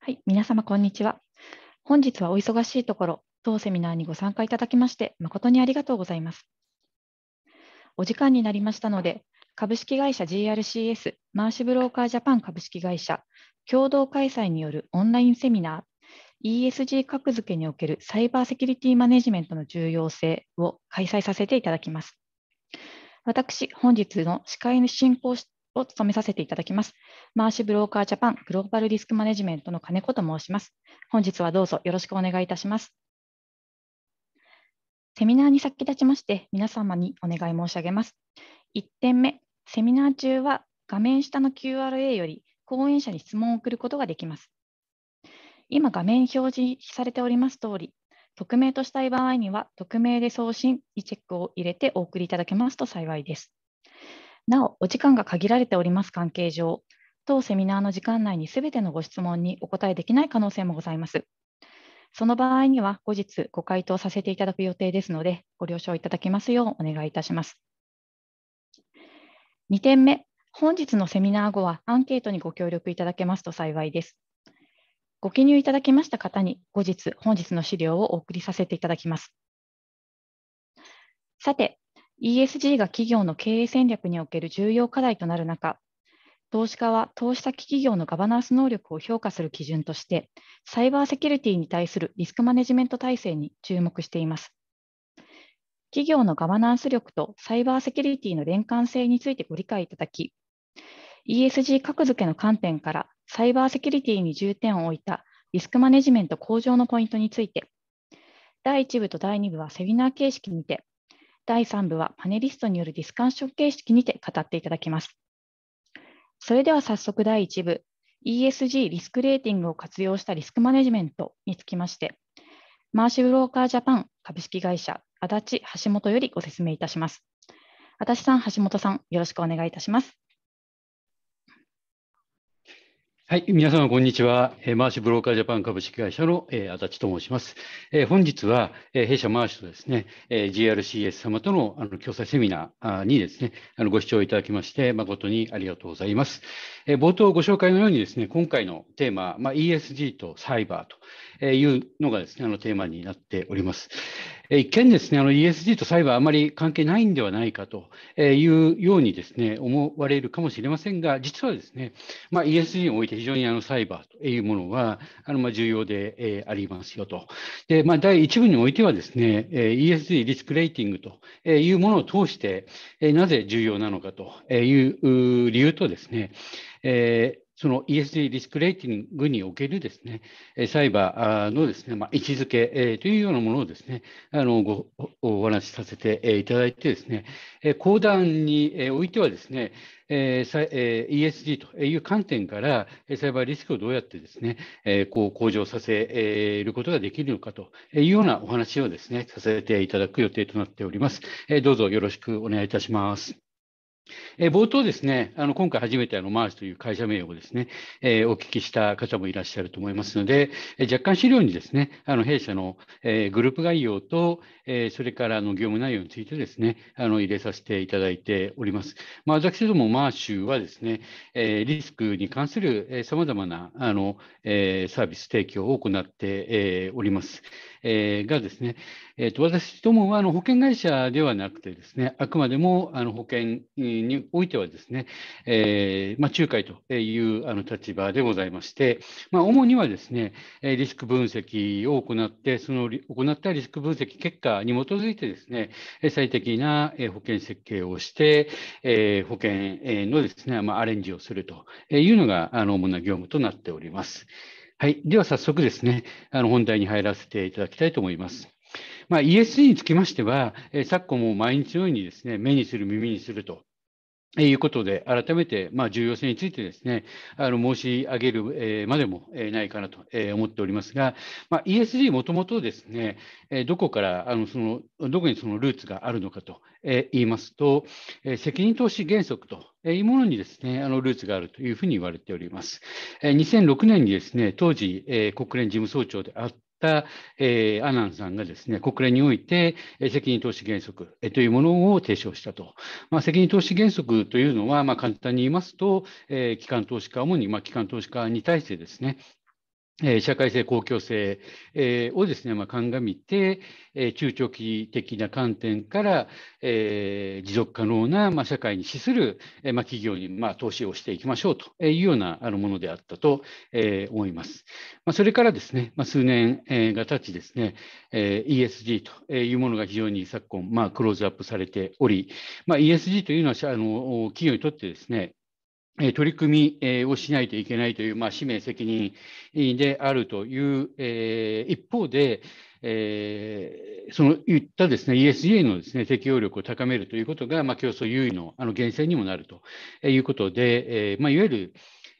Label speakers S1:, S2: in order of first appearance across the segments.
S1: はい、皆様こんにちは。本日はお忙しいところ、当セミナーにご参加いただきまして、誠にありがとうございます。お時間になりましたので、株式会社 GRCS マーシブローカージャパン株式会社共同開催によるオンラインセミナー ESG 格付けにおけるサイバーセキュリティマネジメントの重要性を開催させていただきます。私、本日の司会の進行を務めさせていただきます。マーシブローカージャパングローバルリスクマネジメントの金子と申します。本日はどうぞよろしくお願いいたします。セミナーに先立ちまして、皆様にお願い申し上げます。1点目、セミナー中は画面下の QRA より講演者に質問を送ることができます。今、画面表示されております通り、匿名としたい場合には、匿名で送信にチェックを入れてお送りいただけますと幸いです。なお、お時間が限られております関係上、当セミナーの時間内にすべてのご質問にお答えできない可能性もございます。その場合には後日ご回答させていただく予定ですので、ご了承いただきますようお願いいたします。2点目、本日のセミナー後はアンケートにご協力いただけますと幸いです。ご記入いただきました方に後日、本日の資料をお送りさせていただきます。さて、ESG が企業の経営戦略における重要課題となる中、投資家は投資先企業のガバナンス能力を評価する基準として、サイバーセキュリティに対するリスクマネジメント体制に注目しています。企業のガバナンス力とサイバーセキュリティの連関性についてご理解いただき、ESG 格付けの観点からサイバーセキュリティに重点を置いたリスクマネジメント向上のポイントについて、第1部と第2部はセミナー形式にて、第3部はパネリストによるディスカッション形式にて語っていただきます。それでは早速第1部 ESG リスクレーティングを活用したリスクマネジメントにつきましてマーシブローカージャパン株式会社足立橋本よりご説明いたします足立さん橋本さんよろしくお願いいたします
S2: はい。皆様、こんにちは。えマーシュブローカージャパン株式会社の、え足立と申します。え本日は、え弊社マーシュとですね、え GRCS 様とのあの共催セミナーにですね、あのご視聴いただきまして、誠にありがとうございます。え冒頭ご紹介のようにですね、今回のテーマ、まあ、ESG とサイバーというのがですね、あのテーマになっております。一見ですね、ESG とサイバーあまり関係ないんではないかというようにですね、思われるかもしれませんが、実はですね、まあ、ESG において非常にあのサイバーというものはあのまあ重要でありますよと。で、まあ、第一部においてはですね、ESG リスクレーティングというものを通して、なぜ重要なのかという理由とですね、えーその ESG リスクレーティングにおけるですね、サイバーのですね、まあ、位置づけというようなものをですね、あのごお話しさせていただいてですね、講談においてはですね、ESG という観点からサイバーリスクをどうやってですね、こう向上させることができるのかというようなお話をですね、させていただく予定となっております。どうぞよろしくお願いいたします。え冒頭ですね、あの今回初めてあのマースという会社名をですね、えー、お聞きした方もいらっしゃると思いますので、え若干資料にですね、あの弊社の、えー、グループ概要と、えー、それからの業務内容についてですね、あの入れさせていただいております。まあ、私どもマーシュはですね、えリスクに関するさまざまなあの、えサービス提供を行って、えおります。えー、がですね、えーと、私どもはあの保険会社ではなくてですね、あくまでもあの保険においてはですね、えー、まあ、仲介というあの立場でございまして、まあ、主にはですね、リスク分析を行って、その行ったリスク分析結果に基づいてですね、最適な保険設計をして、えー、保険のですね、まあ、アレンジをするというのがあの主な業務となっております。はい。では早速ですね、あの本題に入らせていただきたいと思います。まあ、ESG につきましては、え昨今も毎日のようにですね、目にする、耳にするということで、改めて、まあ、重要性についてですね、あの申し上げるまでもないかなと思っておりますが、まあ、ESG もともとですね、どこから、あのそのどこにそのルーツがあるのかと言いますと、責任投資原則というものにですね、あのルーツがあるというふうに言われております。2006年にですね、当時、国連事務総長であっ、えー、アナンさんがですね、国連において、え責任投資原則、えというものを提唱したと。まあ、責任投資原則というのは、まあ、簡単に言いますと、えー、機関投資家、主に、まあ、機関投資家に対してですね、え社会性、公共性、えをですね、まあ、鑑みて、え中長期的な観点から、え持続可能な、まあ、社会に資する、えまあ、企業に、ま投資をしていきましょうというようなあのものであったと、え思います。まそれからですね、ま数年、えが経ちですね、え ESG というものが非常に昨今、まクローズアップされており、ま ESG というのはあの企業にとってですね、取り組みをしないといけないという、まあ、使命責任であるという、えー、一方で、えー、その言ったですね ESG のですね適応力を高めるということが、まあ、競争優位のあの源泉にもなるということで、えーまあ、いわゆる、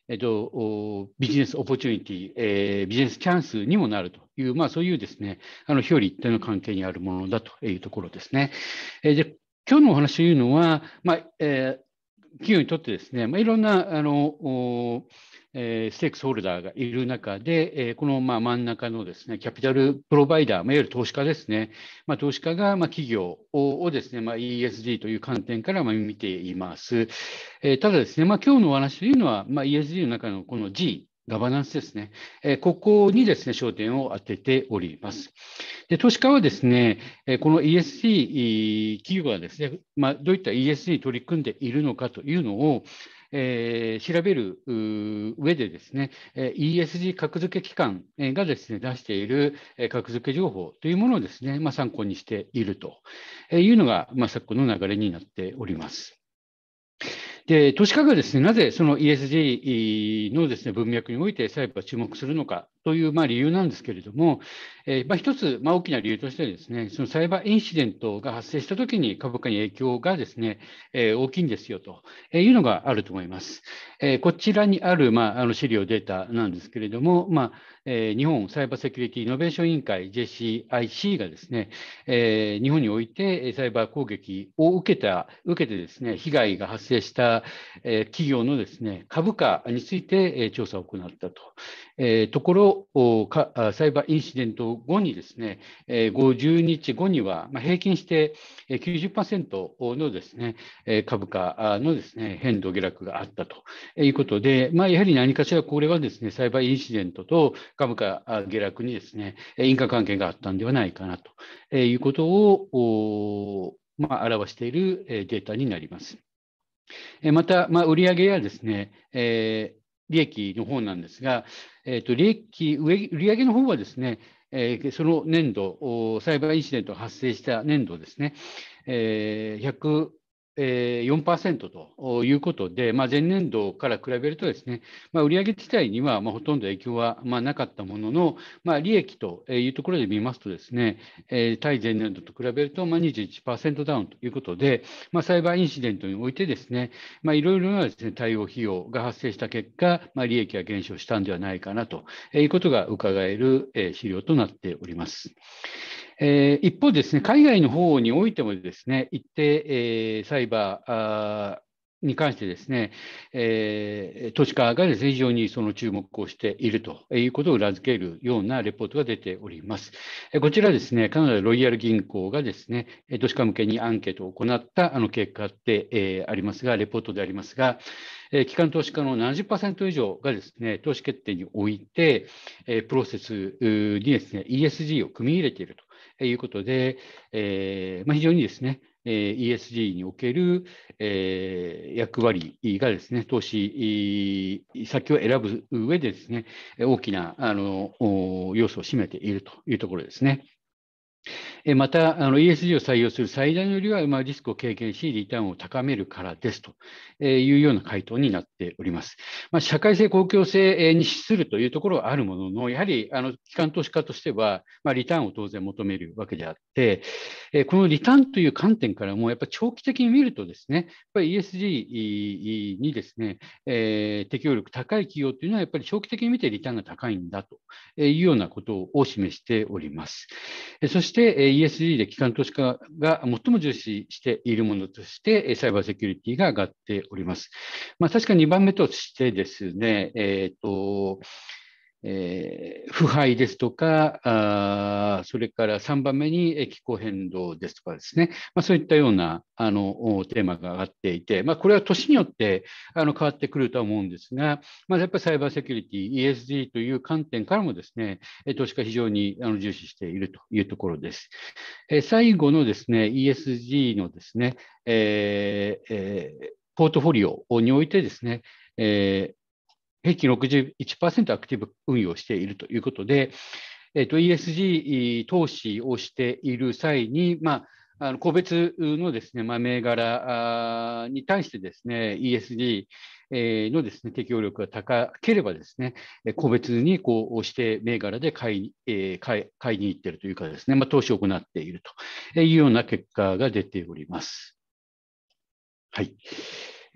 S2: えっと、ビジネスオポチュニティ、えー、ビジネスチャンスにもなるという、まあ、そういうですねあの表裏一体の関係にあるものだというところですね。えー、で今日のお話というのは、まあえー企業にとってですね、まあ、いろんなあの、えー、ステークスホルダーがいる中で、えー、このまあ真ん中のですねキャピタルプロバイダー、まあ、いわゆる投資家ですね、まあ、投資家がまあ企業をですね、まあ、ESG という観点からまあ見ています。えー、ただですね、まあ、今日のお話というのは、まあ、ESG の中のこの G ガバナンスですね。えここにですね、焦点を当てております。で、投資家はですね、この ESG 企業がですね、まあ、どういった ESG に取り組んでいるのかというのを、えー、調べる上でですね、ESG 格付け機関がですね、出している格付け情報というものをですね、まあ、参考にしているというのが、まあ、昨今の流れになっております。で、都市化がですね、なぜその ESG のですね、文脈において細部は注目するのかというまあ理由なんですけれども、えー、まあ一つまあ大きな理由としてですね、そのサイバーインシデントが発生したときに株価に影響がですね、えー、大きいんですよというのがあると思います。えー、こちらにあるまああの資料データなんですけれども、まあえ日本サイバーセキュリティイノベーション委員会 JCIC がですね、えー、日本においてサイバー攻撃を受けた受けてですね、被害が発生した、え企業のですね株価について調査を行ったとえー、ところか、サイバーインシデント後にですね、えー、50日後には、まあ、平均して90%のですね、株価のですね、変動下落があったということで、まあ、やはり何かしらこれはですね、サイバーインシデントと株価下落にですね、因果関係があったんではないかなということを、まあ、表しているデータになります。また、まあ、売上やですね、えー利益の方なんですが、えー、と利益売上の方はですね、えー、その年度、栽培インシデントが発生した年度ですね、えー、え4%ということで、まあ、前年度から比べるとですね、まあ、売上自体にはまほとんど影響はまなかったものの、まあ、利益というところで見ますとですね、え対前年度と比べるとま21%ダウンということで、まサイバーインシデントにおいてですね、まいろいろなですね対応費用が発生した結果、ま利益が減少したんではないかなということが伺える資料となっております。えー、一方ですね、海外の方においてもですね、一定、えー、サイバーに関してですね、えー、投資家がですね、非常にその注目をしているということを裏付けるようなレポートが出ております。こちらですね、カナダロイヤル銀行がですね、投資家向けにアンケートを行ったあの結果で、えー、ありますが、レポートでありますが、えー、機関投資家の70%以上がですね、投資決定において、えー、プロセスにですね、ESG を組み入れていると。いうことで、えーまあ、非常にですね、ESG における、えー、役割がですね投資先を選ぶ上でですね大きなあの要素を占めているというところですね。また、ESG を採用する最大の理由は、まあ、リスクを軽減し、リターンを高めるからですというような回答になっております。まあ、社会性、公共性に資するというところはあるものの、やはりあの機関投資家としては、まリターンを当然求めるわけであって、このリターンという観点からも、やっぱり長期的に見るとですね、やっぱり ESG にですね、えー、適応力高い企業というのは、やっぱり長期的に見てリターンが高いんだというようなことを示しております。そして、ESG で機関投資家が最も重視しているものとして、サイバーセキュリティが上がっております。まあ、確か2番目としてですね、えっ、ー、と、えー、腐敗ですとかあ、それから3番目に気候変動ですとかですね、まあ、そういったようなあのテーマが上がっていて、まあ、これは年によってあの変わってくるとは思うんですが、まあ、やっぱりサイバーセキュリティ、ESG という観点からもですね、投資家非常にあの重視しているというところです。えー、最後のですね、ESG のですね、えーえー、ポートフォリオにおいてですね、えー平均61%アクティブ運用しているということで、えーと、ESG 投資をしている際に、まああの個別のですね、まあ、銘柄に対してですね、ESG のですね、適用力が高ければですね、個別にこうして銘柄で買い買い買いに行っているというかですね、まあ、投資を行っているというような結果が出ております。はい。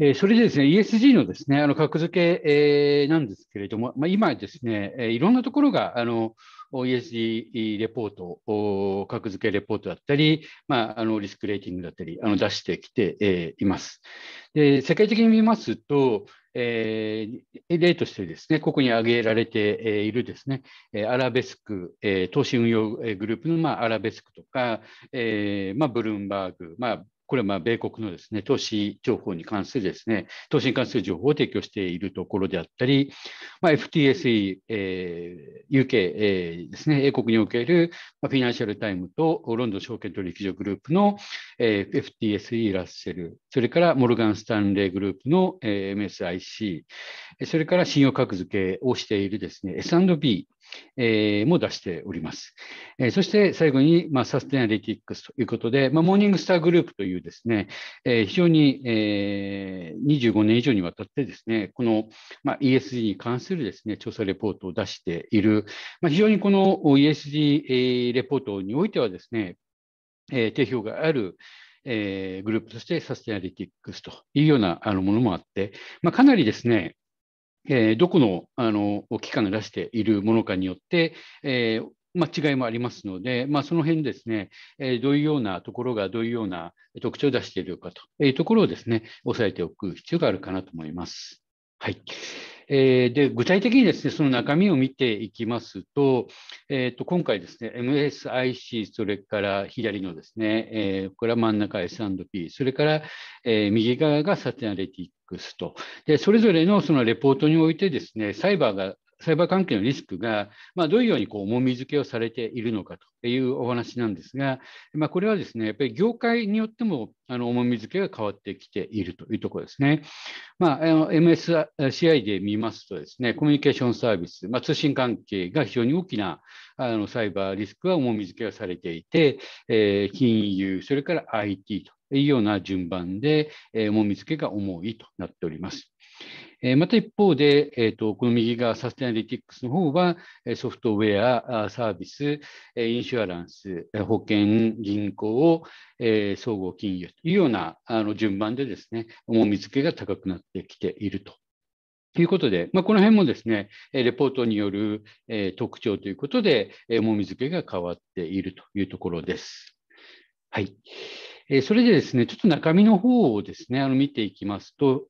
S2: えそれでですね、ESG のですね、あの格付け、えなんですけれども、まあ、今ですね、えいろんなところが、あの、ESG レポート、格付けレポートだったり、まあ、あのリスクレーティングだったり、あの出してきて、えいます。で、世界的に見ますと、えー、例としてですね、ここに挙げられて、えいるですね、えアラベスク、えー、投資運用グループの、まあ、アラベスクとか、えーまあ、ブルームバーグ、まあこれはま米国のですね投資情報に関するですね投資に関する情報を提供しているところであったり、まあ、FTSE、えー、UK、えー、ですね英国におけるフィナンシャル・タイムとロンドン証券取引所グループの、えー、FTSE ラッセル、それからモルガン・スタンレーグループの、え MSIC、それから信用格付けをしているですね S&B えー、も出しております。えー、そして最後に、まあ、サステナリティックスということで、まあ、モーニングスターグループというですね、えー、非常に、え25年以上にわたってですね、この、まあ、ESG に関するですね、調査レポートを出している、ま非常にこの ESG レポートにおいてはですね、え定評があるえグループとしてサステナリティックスというようなあのものもあって、まかなりですね、えー、どこのあの機関が出しているものかによって、えーまあ、違いもありますので、まあ、その辺ですね、えー、どういうようなところがどういうような特徴を出しているかというところをですね、押さえておく必要があるかなと思います。はい。えー、で具体的にですねその中身を見ていきますと,、えー、と今回ですね MSIC それから左のですね、えー、これは真ん中 S&P それから、えー、右側がサテナレティックスとでそれぞれのそのレポートにおいてですねサイバーがサイバー関係のリスクが、まあ、どういうようにこう重みづけをされているのかというお話なんですが、まあ、これはですね、やっぱり業界によってもあの重みづけが変わってきているというところですね。まあ、MSCI で見ますとですね、コミュニケーションサービス、まあ、通信関係が非常に大きなあのサイバーリスクは重みづけがされていて、えー、金融、それから IT というような順番で、えー、重みづけが重いとなっております。また一方で、えーと、とこの右側、サステナリティックスの方は、ソフトウェア、サービス、インシュアランス、保険、銀行、えー、総合金融というようなあの順番でですね、重み付けが高くなってきているとということで、まあ、この辺もですね、レポートによる特徴ということで、もみ付けが変わっているというところです。はい。それでですね、ちょっと中身の方をですね、あの見ていきますと、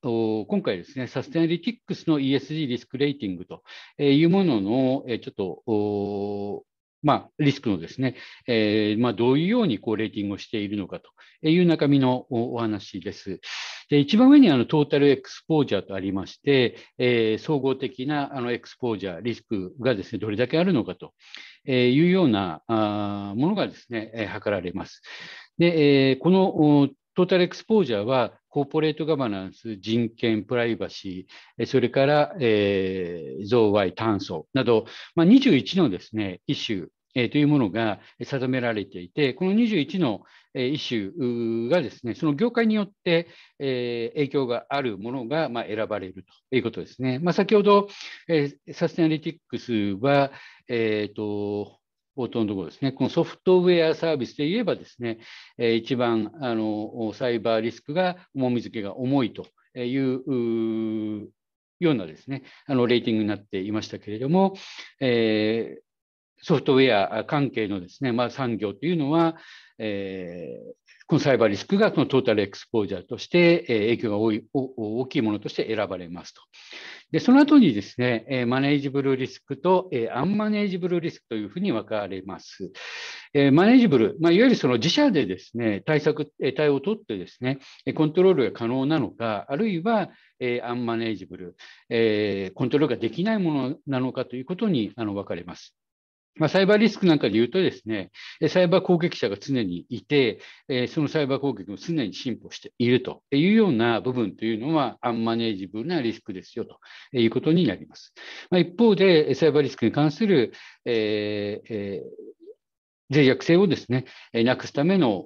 S2: 今回ですね、サステナリティックスの ESG リスクレーティングというものの、ちょっとまあ、リスクのですね、えー、まあ、どういうようにこうレーティングをしているのかという中身のお話です。で一番上にあのトータルエクスポージャーとありまして、えー、総合的なあのエクスポージャー、リスクがですねどれだけあるのかというようなあものがですね、測られます。で、このトータルエクスポージャーはコーポレートガバナンス、人権、プライバシー、それから、えー、贈賄、炭素など、まあ、21のですね、イシュー、えー、というものが定められていて、この21の、えー、イシューがですね、その業界によって、えー、影響があるものが、まあ、選ばれるということですね。まあ、先ほど、えー、サステナリティックスは、えーと冒頭のところですね、このソフトウェアサービスで言えばですね、一番あのサイバーリスクが重み付けが重いというようなですね、あのレーティングになっていましたけれども、えー、ソフトウェア関係のですね、まあ、産業というのは、えー、このサイバーリスクがそのトータルエクスポージャーとして、え影響が多い大きいものとして選ばれますと。で、その後にですね、えマネージブルリスクと、えアンマネージブルリスクというふうに分かれます。えマネージブル、まあ、いわゆるその自社でですね、対策、対応を取ってですね、コントロールが可能なのか、あるいは、えアンマネージブル、えコントロールができないものなのかということにあの分かれます。まあ、サイバーリスクなんかで言うとですね、サイバー攻撃者が常にいて、そのサイバー攻撃も常に進歩しているというような部分というのは、アンマネージブルなリスクですよということになります。まあ、一方で、サイバーリスクに関する、えーえ脆弱性をですね、なくすための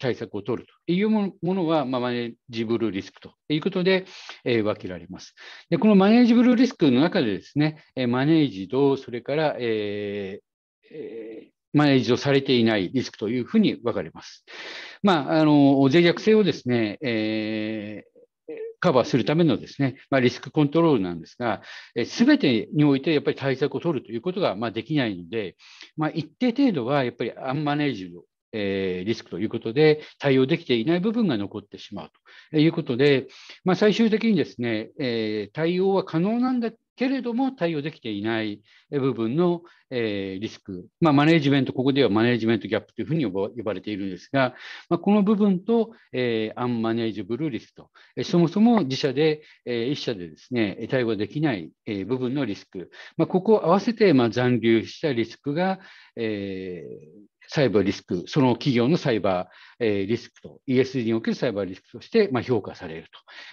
S2: 対策を取るというものは、まあ、マネージブルリスクということで、えー、分けられます。で、このマネージブルリスクの中でですね、マネージド、それから、えーえーマネージドされていないリスクというふうに分かれます。まあ、あの脆弱性をですね、えーカバーするためのですね、まあ、リスクコントロールなんですが、すべてにおいてやっぱり対策を取るということがまあできないので、まあ、一定程度はやっぱりアンマネージドえリスクということで対応できていない部分が残ってしまうということで、まあ、最終的にですね、え対応は可能なんだけれども対応できていない部分の、えー、リスク、まあ、マネジメント、ここではマネジメントギャップというふうに呼ばれているんですが、まあ、この部分と、えー、アンマネージブルリスクと、そもそも自社で、えー、一社でですね、対応できない、えー、部分のリスク、まあ、ここを合わせて、まあ、残留したリスクが、えー、サイバーリスク、その企業のサイバーリスクと、e s d におけるサイバーリスクとして評価される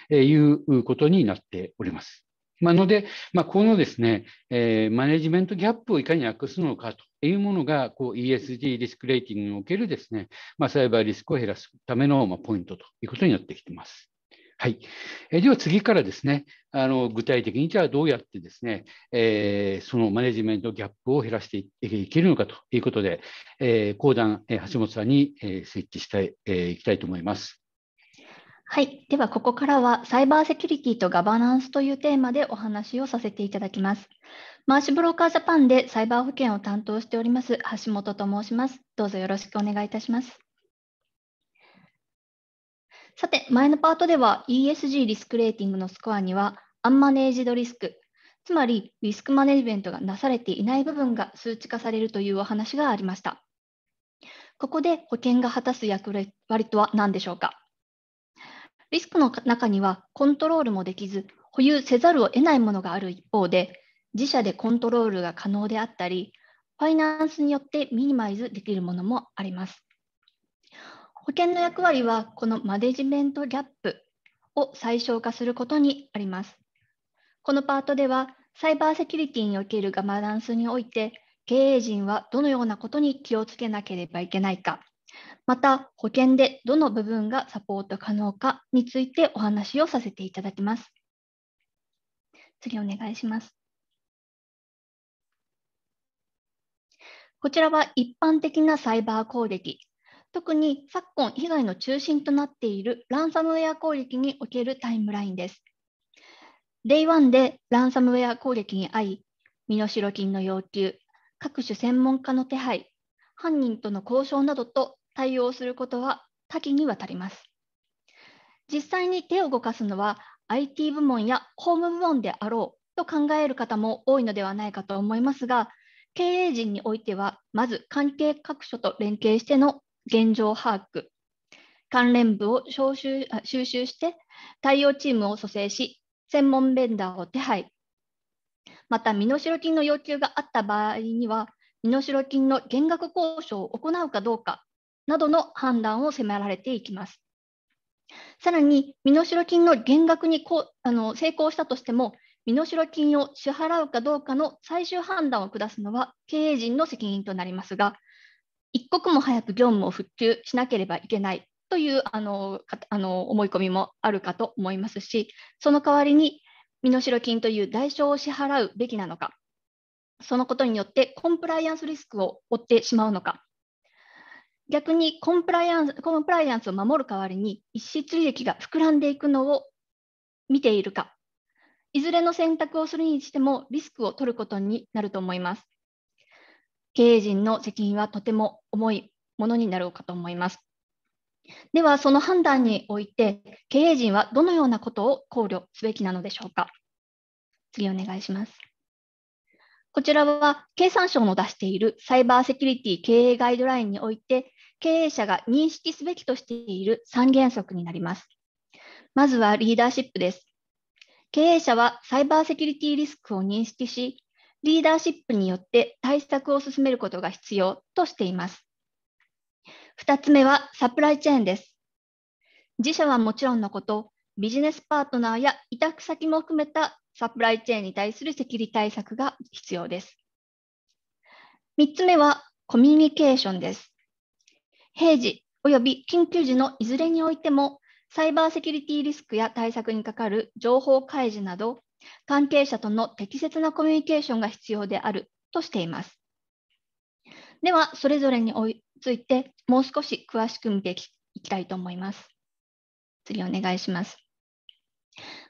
S2: ということになっております。なので、まあ、このですね、えー、マネジメントギャップをいかに悪くすのかというものが、こう ESG リスクレーティングにおけるですね、まあ、サイバーリスクを減らすための、まポイントということになってきています。はい、えでは次からですねあの具体的にじゃあどうやってですね、えー、そのマネジメントギャップを減らしていけるのかということで、えー、講談、え橋本さんに、え設置してい、えきたいと思います。
S3: はい。では、ここからはサイバーセキュリティとガバナンスというテーマでお話をさせていただきます。マーシュブローカージャパンでサイバー保険を担当しております、橋本と申します。どうぞよろしくお願いいたします。さて、前のパートでは ESG リスクレーティングのスコアには、アンマネージドリスク、つまりリスクマネジメントがなされていない部分が数値化されるというお話がありました。ここで保険が果たす役割とは何でしょうかリスクの中にはコントロールもできず、保有せざるを得ないものがある一方で、自社でコントロールが可能であったり、ファイナンスによってミニマイズできるものもあります。保険の役割は、このマネジメントギャップを最小化することにあります。このパートでは、サイバーセキュリティにおけるガバナンスにおいて、経営陣はどのようなことに気をつけなければいけないか、また保険でどの部分がサポート可能かについてお話をさせていただきます。次お願いします。こちらは一般的なサイバー攻撃、特に昨今被害の中心となっているランサムウェア攻撃におけるタイムラインです。Day1 でランサムウェア攻撃に遭い、身代金の要求、各種専門家の手配、犯人との交渉などと対応することは多岐にわたります。実際に手を動かすのは IT 部門や法務部門であろうと考える方も多いのではないかと思いますが、経営陣においては、まず関係各所と連携しての現状把握、関連部を招集収集して対応チームを蘇生し、専門ベンダーを手配、また身代金の要求があった場合には、身代金の減額交渉を行うかどうかなどの判断を迫られていきます。さらに、身代金の減額にこあの成功したとしても、身代金を支払うかどうかの最終判断を下すのは経営陣の責任となりますが、一刻も早く業務を復旧しなければいけないというあのあの思い込みもあるかと思いますし、その代わりに身代金という代償を支払うべきなのか、そのことによってコンプライアンスリスクを負ってしまうのか、逆にコンプライアンスコンプライアンスを守る代わりに一室利益が膨らんでいくのを見ているかいずれの選択をするにしてもリスクを取ることになると思います経営陣の責任はとても重いものになろうかと思いますではその判断において経営陣はどのようなことを考慮すべきなのでしょうか次お願いしますこちらは経産省の出しているサイバーセキュリティ経営ガイドラインにおいて、経営者が認識すべきとしている3原則になります。まずはリーダーシップです。経営者はサイバーセキュリティリスクを認識し、リーダーシップによって対策を進めることが必要としています。2つ目はサプライチェーンです。自社はもちろんのこと、ビジネスパートナーや委託先も含めたサプライチェーンに対するセキュリティ対策が必要です。3つ目はコミュニケーションです。平時及び緊急時のいずれにおいても、サイバーセキュリティリスクや対策にかかる情報開示など、関係者との適切なコミュニケーションが必要であるとしています。では、それぞれについてもう少し詳しく見ていきたいと思います。次お願いします。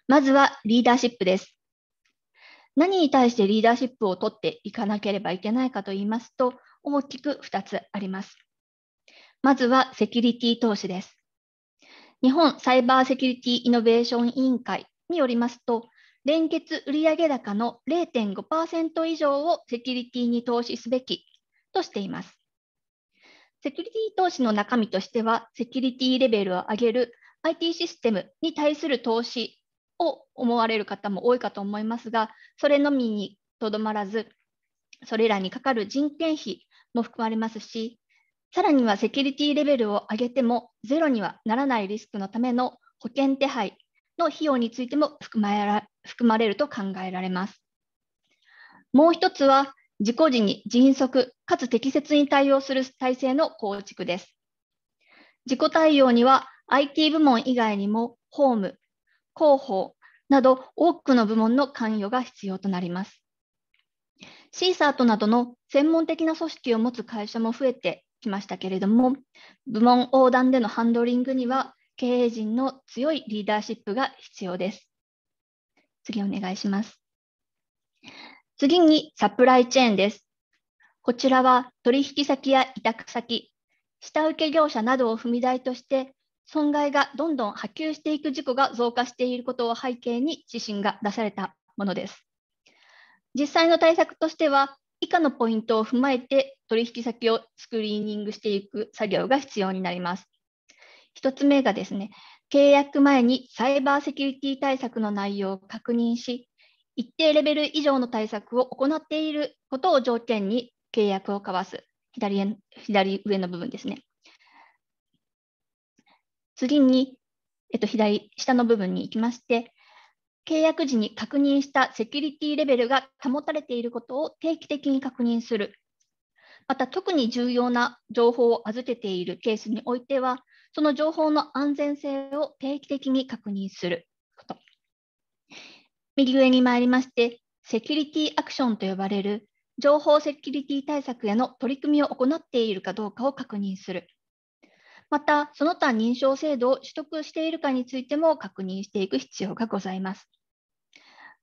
S3: まずはリーダーシップです。何に対してリーダーシップを取っていかなければいけないかと言いますと、大きく2つあります。まずはセキュリティ投資です。日本サイバーセキュリティイノベーション委員会によりますと、連結売上高の0.5%以上をセキュリティに投資すべきとしています。セキュリティ投資の中身としては、セキュリティレベルを上げる IT システムに対する投資を思われる方も多いかと思いますが、それのみにとどまらず、それらにかかる人件費も含まれますし、さらにはセキュリティレベルを上げてもゼロにはならないリスクのための保険手配の費用についても含ま含まれると考えられます。もう一つは、事故時に迅速かつ適切に対応する体制の構築です。事故対応には IT 部門以外にも法務、広報など多くの部門の関与が必要となります。シーサートなどの専門的な組織を持つ会社も増えてきましたけれども、部門横断でのハンドリングには経営陣の強いリーダーシップが必要です。次お願いします。次にサプライチェーンです。こちらは取引先や委託先、下請け業者などを踏み台として損害がどんどん波及していく事故が増加していることを背景に指針が出されたものです。実際の対策としては、以下のポイントを踏まえて取引先をスクリーニングしていく作業が必要になります。1つ目がですね、契約前にサイバーセキュリティ対策の内容を確認し、一定レベル以上の対策を行っていることを条件に契約を交わす左左上の部分ですね。次に、えっと、左下の部分に行きまして、契約時に確認したセキュリティレベルが保たれていることを定期的に確認する。また特に重要な情報を預けているケースにおいては、その情報の安全性を定期的に確認すること。右上に参りまして、セキュリティアクションと呼ばれる情報セキュリティ対策への取り組みを行っているかどうかを確認する。また、その他認証制度を取得しているかについても確認していく必要がございます。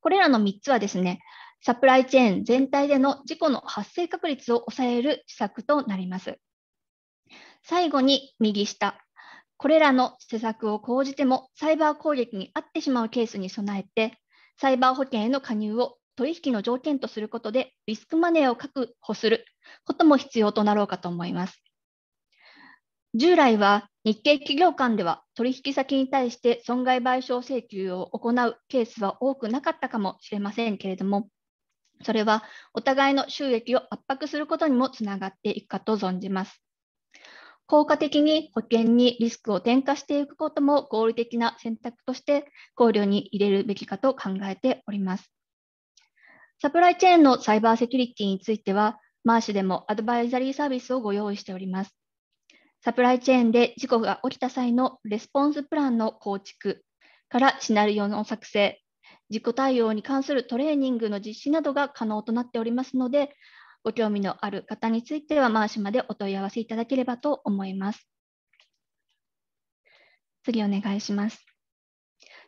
S3: これらの3つはですね、サプライチェーン全体での事故の発生確率を抑える施策となります。最後に右下、これらの施策を講じてもサイバー攻撃に遭ってしまうケースに備えて、サイバー保険への加入を取引の条件とすることでリスクマネーを確保することも必要となろうかと思います。従来は日系企業間では取引先に対して損害賠償請求を行うケースは多くなかったかもしれませんけれども、それはお互いの収益を圧迫することにもつながっていくかと存じます。効果的に保険にリスクを転嫁していくことも合理的な選択として考慮に入れるべきかと考えております。サプライチェーンのサイバーセキュリティについては、マーシュでもアドバイザリーサービスをご用意しております。サプライチェーンで事故が起きた際のレスポンスプランの構築からシナリオの作成、事故対応に関するトレーニングの実施などが可能となっておりますので、ご興味のある方については、マーシまでお問い合わせいただければと思います。次お願いします。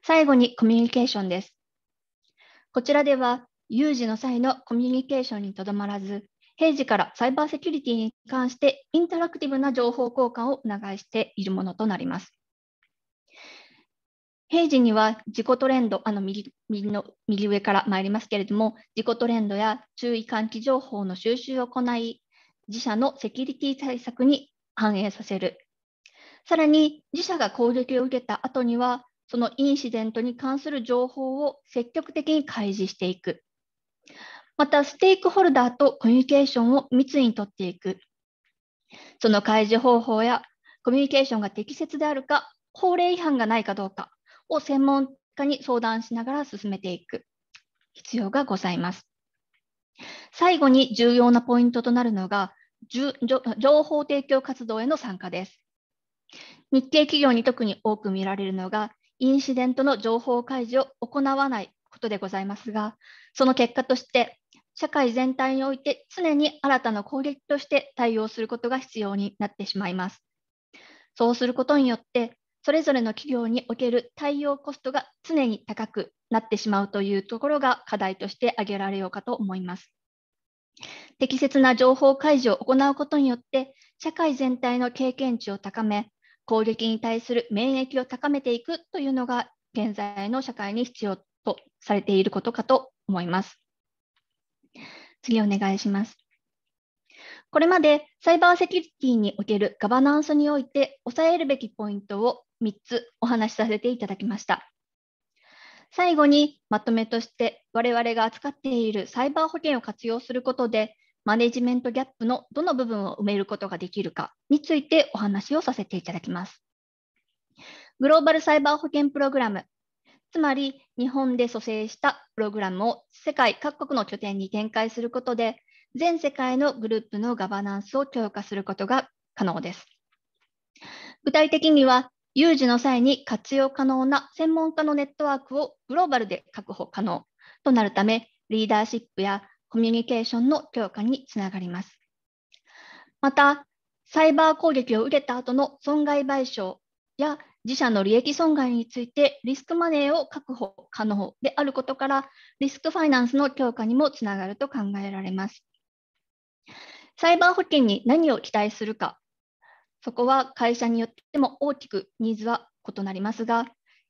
S3: 最後にコミュニケーションです。こちらでは、有事の際のコミュニケーションにとどまらず、平時からサイバーセキュリティに関してインタラクティブな情報交換を促しているものとなります。平時には自己トレンド、あの右右の右上から参りますけれども、自己トレンドや注意喚起情報の収集を行い、自社のセキュリティ対策に反映させる。さらに、自社が攻撃を受けた後には、そのインシデントに関する情報を積極的に開示していく。またステークホルダーとコミュニケーションを密にとっていく。その開示方法やコミュニケーションが適切であるか、法令違反がないかどうかを専門家に相談しながら進めていく必要がございます。最後に重要なポイントとなるのが、情報提供活動への参加です。日系企業に特に多く見られるのが、インシデントの情報開示を行わないことでございますが、その結果として、社会全体において常に新たな攻撃として対応することが必要になってしまいます。そうすることによって、それぞれの企業における対応コストが常に高くなってしまうというところが課題として挙げられようかと思います。適切な情報開示を行うことによって、社会全体の経験値を高め、攻撃に対する免疫を高めていくというのが、現在の社会に必要とされていることかと思います。次お願いします。これまでサイバーセキュリティにおけるガバナンスにおいて抑えるべきポイントを3つお話しさせていただきました。最後にまとめとして我々が扱っているサイバー保険を活用することでマネジメントギャップのどの部分を埋めることができるかについてお話をさせていただきます。グローバルサイバー保険プログラムつまり日本で蘇生したプログラムを世界各国の拠点に展開することで、全世界のグループのガバナンスを強化することが可能です。具体的には、有事の際に活用可能な専門家のネットワークをグローバルで確保可能となるため、リーダーシップやコミュニケーションの強化につながります。また、サイバー攻撃を受けた後の損害賠償や自社の利益損害についてリスクマネーを確保可能であることから、リスクファイナンスの強化にもつながると考えられます。サイバー保険に何を期待するか、そこは会社によっても大きくニーズは異なりますが、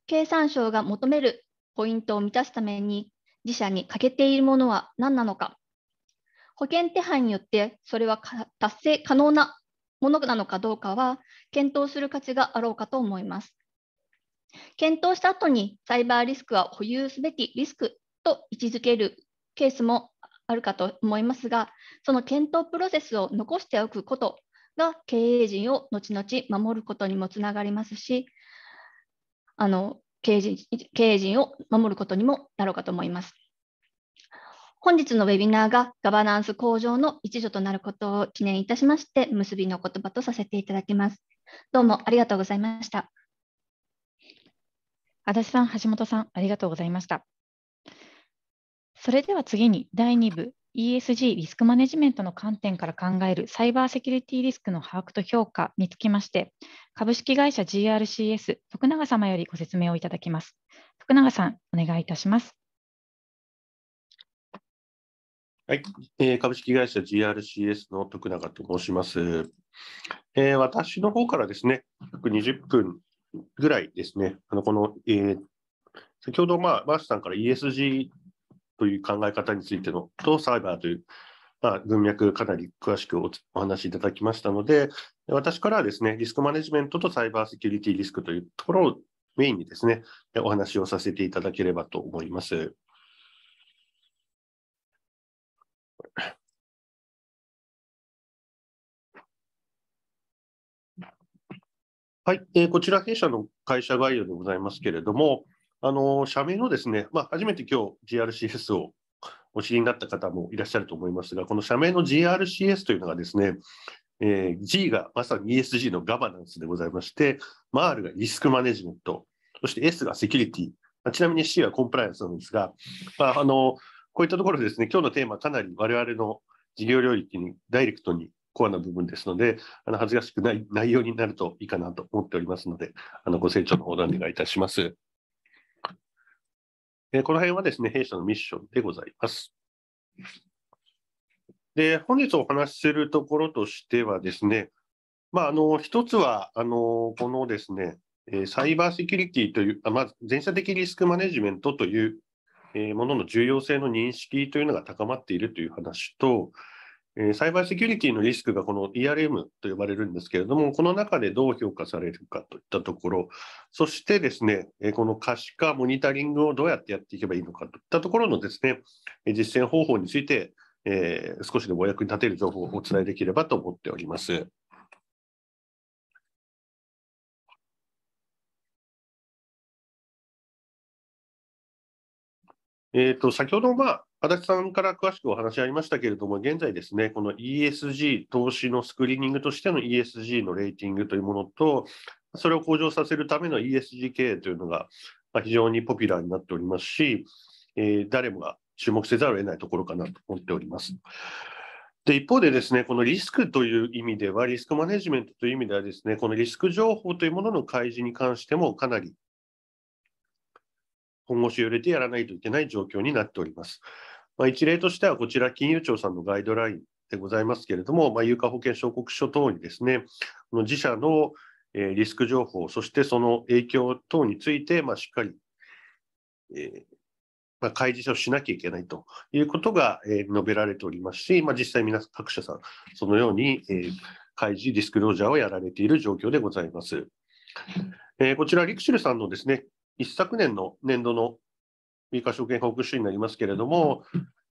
S3: 経産省が求めるポイントを満たすために自社に欠けているものは何なのか、保険手配によってそれは達成可能なものなのかどうかは検討する価値があろうかと思います。検討した後にサイバーリスクは保有すべきリスクと位置づけるケースもあるかと思いますが、その検討プロセスを残しておくことが経営陣を後々守ることにもつながりますし、あの経営陣経営陣を守ることにもなろうかと思います。本日のウェビナーがガバナンス向上の一助となることを記念いたしまして、結びの言葉とさせていただきます。
S1: どうもありがとうございました。足立さん、橋本さん、ありがとうございました。それでは次に第2部 ESG リスクマネジメントの観点から考えるサイバーセキュリティリスクの把握と評価につきまして株式会社 GRCS 徳永様よりご説明をいただきます。徳永さん、お願いいたします。
S4: はい、え株式会社 GRCS の徳永と申します。えー、私の方からですね、約20分ぐらいですね、あのこの、えー、先ほど、まあ、バースさんから ESG という考え方についてのとサイバーという、まあ、文脈、かなり詳しくおお話しいただきましたので、私からはですね、リスクマネジメントとサイバーセキュリティリスクというところをメインにですね、お話をさせていただければと思います。はい、えー、こちら弊社の会社概要でございますけれども、あの社名のですね、まあ、初めて今日 GRCS をお知りになった方もいらっしゃると思いますが、この社名の GRCS というのがですね、えー、G がまさに ESG のガバナンスでございまして、まあ、R がリスクマネジメント、そして S がセキュリティ、ちなみに C はコンプライアンスなんですが、まあ、あのこういったところですね、今日のテーマ、かなり我々の事業領域にダイレクトにコアな部分ですので、あの恥ずかしくない内容になるといいかなと思っておりますので、あのご清聴のほどお願いいたします。えこの辺はですね、弊社のミッションでございます。で、本日お話しするところとしてはですね、まあ、あの一つはあの、このですね、サイバーセキュリティという、あまず全社的リスクマネジメントというえものの重要性の認識というのが高まっているという話と、えサイバーセキュリティのリスクがこの ERM と呼ばれるんですけれども、この中でどう評価されるかといったところ、そしてですね、えこの可視化、モニタリングをどうやってやっていけばいいのかといったところのですね、実践方法について、えー、少しでもお役に立てる情報をお伝えできればと思っております。えーと、先ほど、まあ、足立さんから詳しくお話ありましたけれども、現在ですね、この ESG、投資のスクリーニングとしての ESG のレーティングというものと、それを向上させるための ESG 経営というのが、まあ、非常にポピュラーになっておりますし、えー、誰もが注目せざるを得ないところかなと思っております。で一方で、ですねこのリスクという意味では、リスクマネジメントという意味では、ですねこのリスク情報というものの開示に関しても、かなり本腰を入れてやらないといけない状況になっております。まあ、一例としては、こちら金融庁さんのガイドラインでございますけれども、まあ、有価保険証告書等にですね、この自社のリスク情報、そしてその影響等について、まあ、しっかり、えーまあ、開示をしなきゃいけないということが、えー、述べられておりますし、まあ、実際皆各社さん、そのように、えー、開示、ディスクロージャーをやられている状況でございます。えー、こちら、リクシルさんのですね、一昨年の年度の有価証券報告書になりますけれども、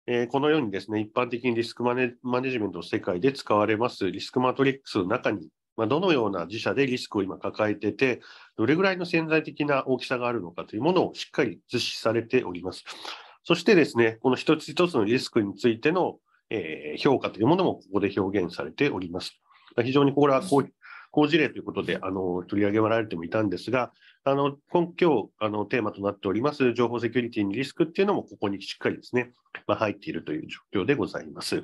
S4: えー、このようにですね、一般的にリスクマネジメントの世界で使われますリスクマトリックスの中に、まあ、どのような自社でリスクを今抱えてて、どれぐらいの潜在的な大きさがあるのかというものをしっかり実施されております。そしてですね、この一つ一つのリスクについての、えー、評価というものもここで表現されております。非常にこれはこう好事例ということであの取り上げられてもいたんですが、あの今日あのテーマとなっております情報セキュリティにリスクっていうのも、ここにしっかりですね、まあ、入っているという状況でございます。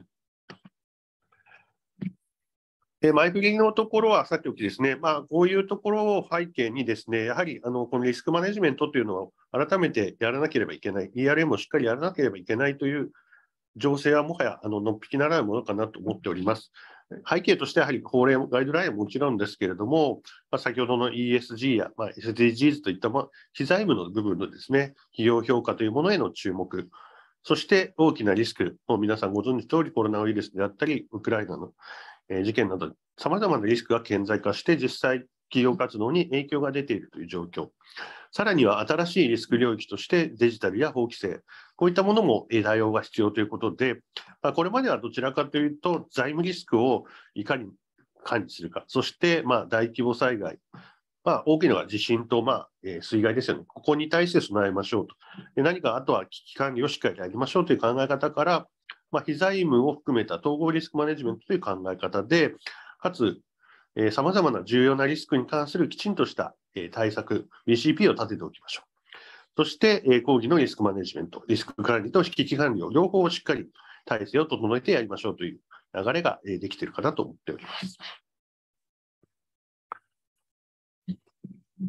S4: イ前振りのところはさっきおきですね、まあ、こういうところを背景にですね、やはりあのこのリスクマネジメントというのは改めてやらなければいけない、ERM をしっかりやらなければいけないという情勢はもはやあののっぴきならないものかなと思っております。背景としてやはり法令、ガイドラインはもちろんですけれども、まあ、先ほどの ESG や、まあ、SDGs といった、まあ、非財の部分のですね、企業評価というものへの注目、そして大きなリスク、もう皆さんご存知通りコロナウイルスであったり、ウクライナの、えー、事件など、さまざまなリスクが顕在化して、実際、企業活動に影響が出ているという状況。さらには新しいリスク領域としてデジタルや法規制、こういったものも対応が必要ということで、まこれまではどちらかというと、財務リスクをいかに管理するか、そしてま大規模災害、まあ、大きいのが地震と、まあえ水害ですよね、ここに対して備えましょうと、で何かあとは危機管理をしっかりやりましょうという考え方から、まあ、非財務を含めた統合リスクマネジメントという考え方で、かつさまざまな重要なリスクに関するきちんとした対策、BCP を立てておきましょう。そして、講義のリスクマネジメント、リスク管理と危機管理を両方しっかり体制を整えてやりましょうという流れができているかなと思っております。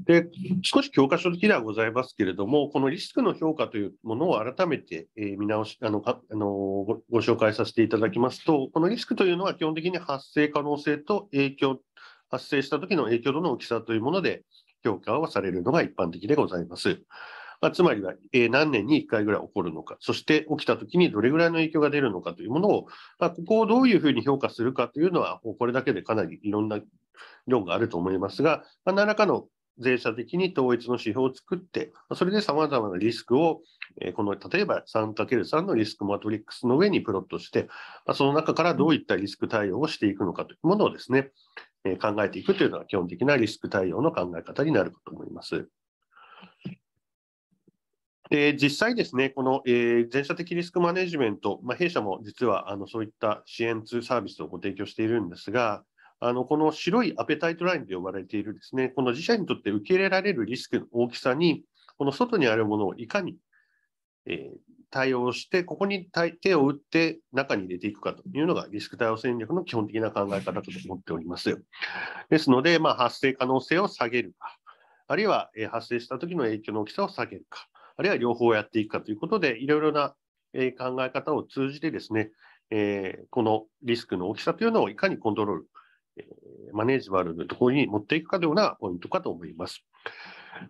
S4: で少し教科書的ではございますけれども、このリスクの評価というものを改めて見直しあのかあのごご紹介させていただきますと、このリスクというのは基本的に発生可能性と影響発生した時の影響度の大きさというもので評価をされるのが一般的でございます。まあ、つまりは、えー、何年に1回ぐらい起こるのか、そして起きた時にどれぐらいの影響が出るのかというものを、まあ、ここをどういうふうに評価するかというのは、これだけでかなりいろんな量があると思いますが、まあ、何らかの税者的に統一の指標を作って、それでさまざまなリスクを、えー、この例えば 3×3 のリスクマトリックスの上にプロットして、まその中からどういったリスク対応をしていくのかというものをですね、考えていくというのが基本的なリスク対応の考え方になるかと思います。で実際ですね、この、えー、全社的リスクマネジメント、まあ、弊社も実はあのそういった支援通サービスをご提供しているんですが、あのこの白いアペタイトラインと呼ばれているですね、この自社にとって受け入れられるリスクの大きさに、この外にあるものをいかに、えー、対応して、ここに手を打って中に入れていくかというのがリスク対応戦略の基本的な考え方だと思っております。ですので、まあ、発生可能性を下げるか、あるいは発生した時の影響の大きさを下げるか、あるいは両方やっていくかということで、いろいろな考え方を通じてですね、えー、このリスクの大きさというのをいかにコントロール、えー、マネージバルのところに持っていくかというようなポイントかと思います。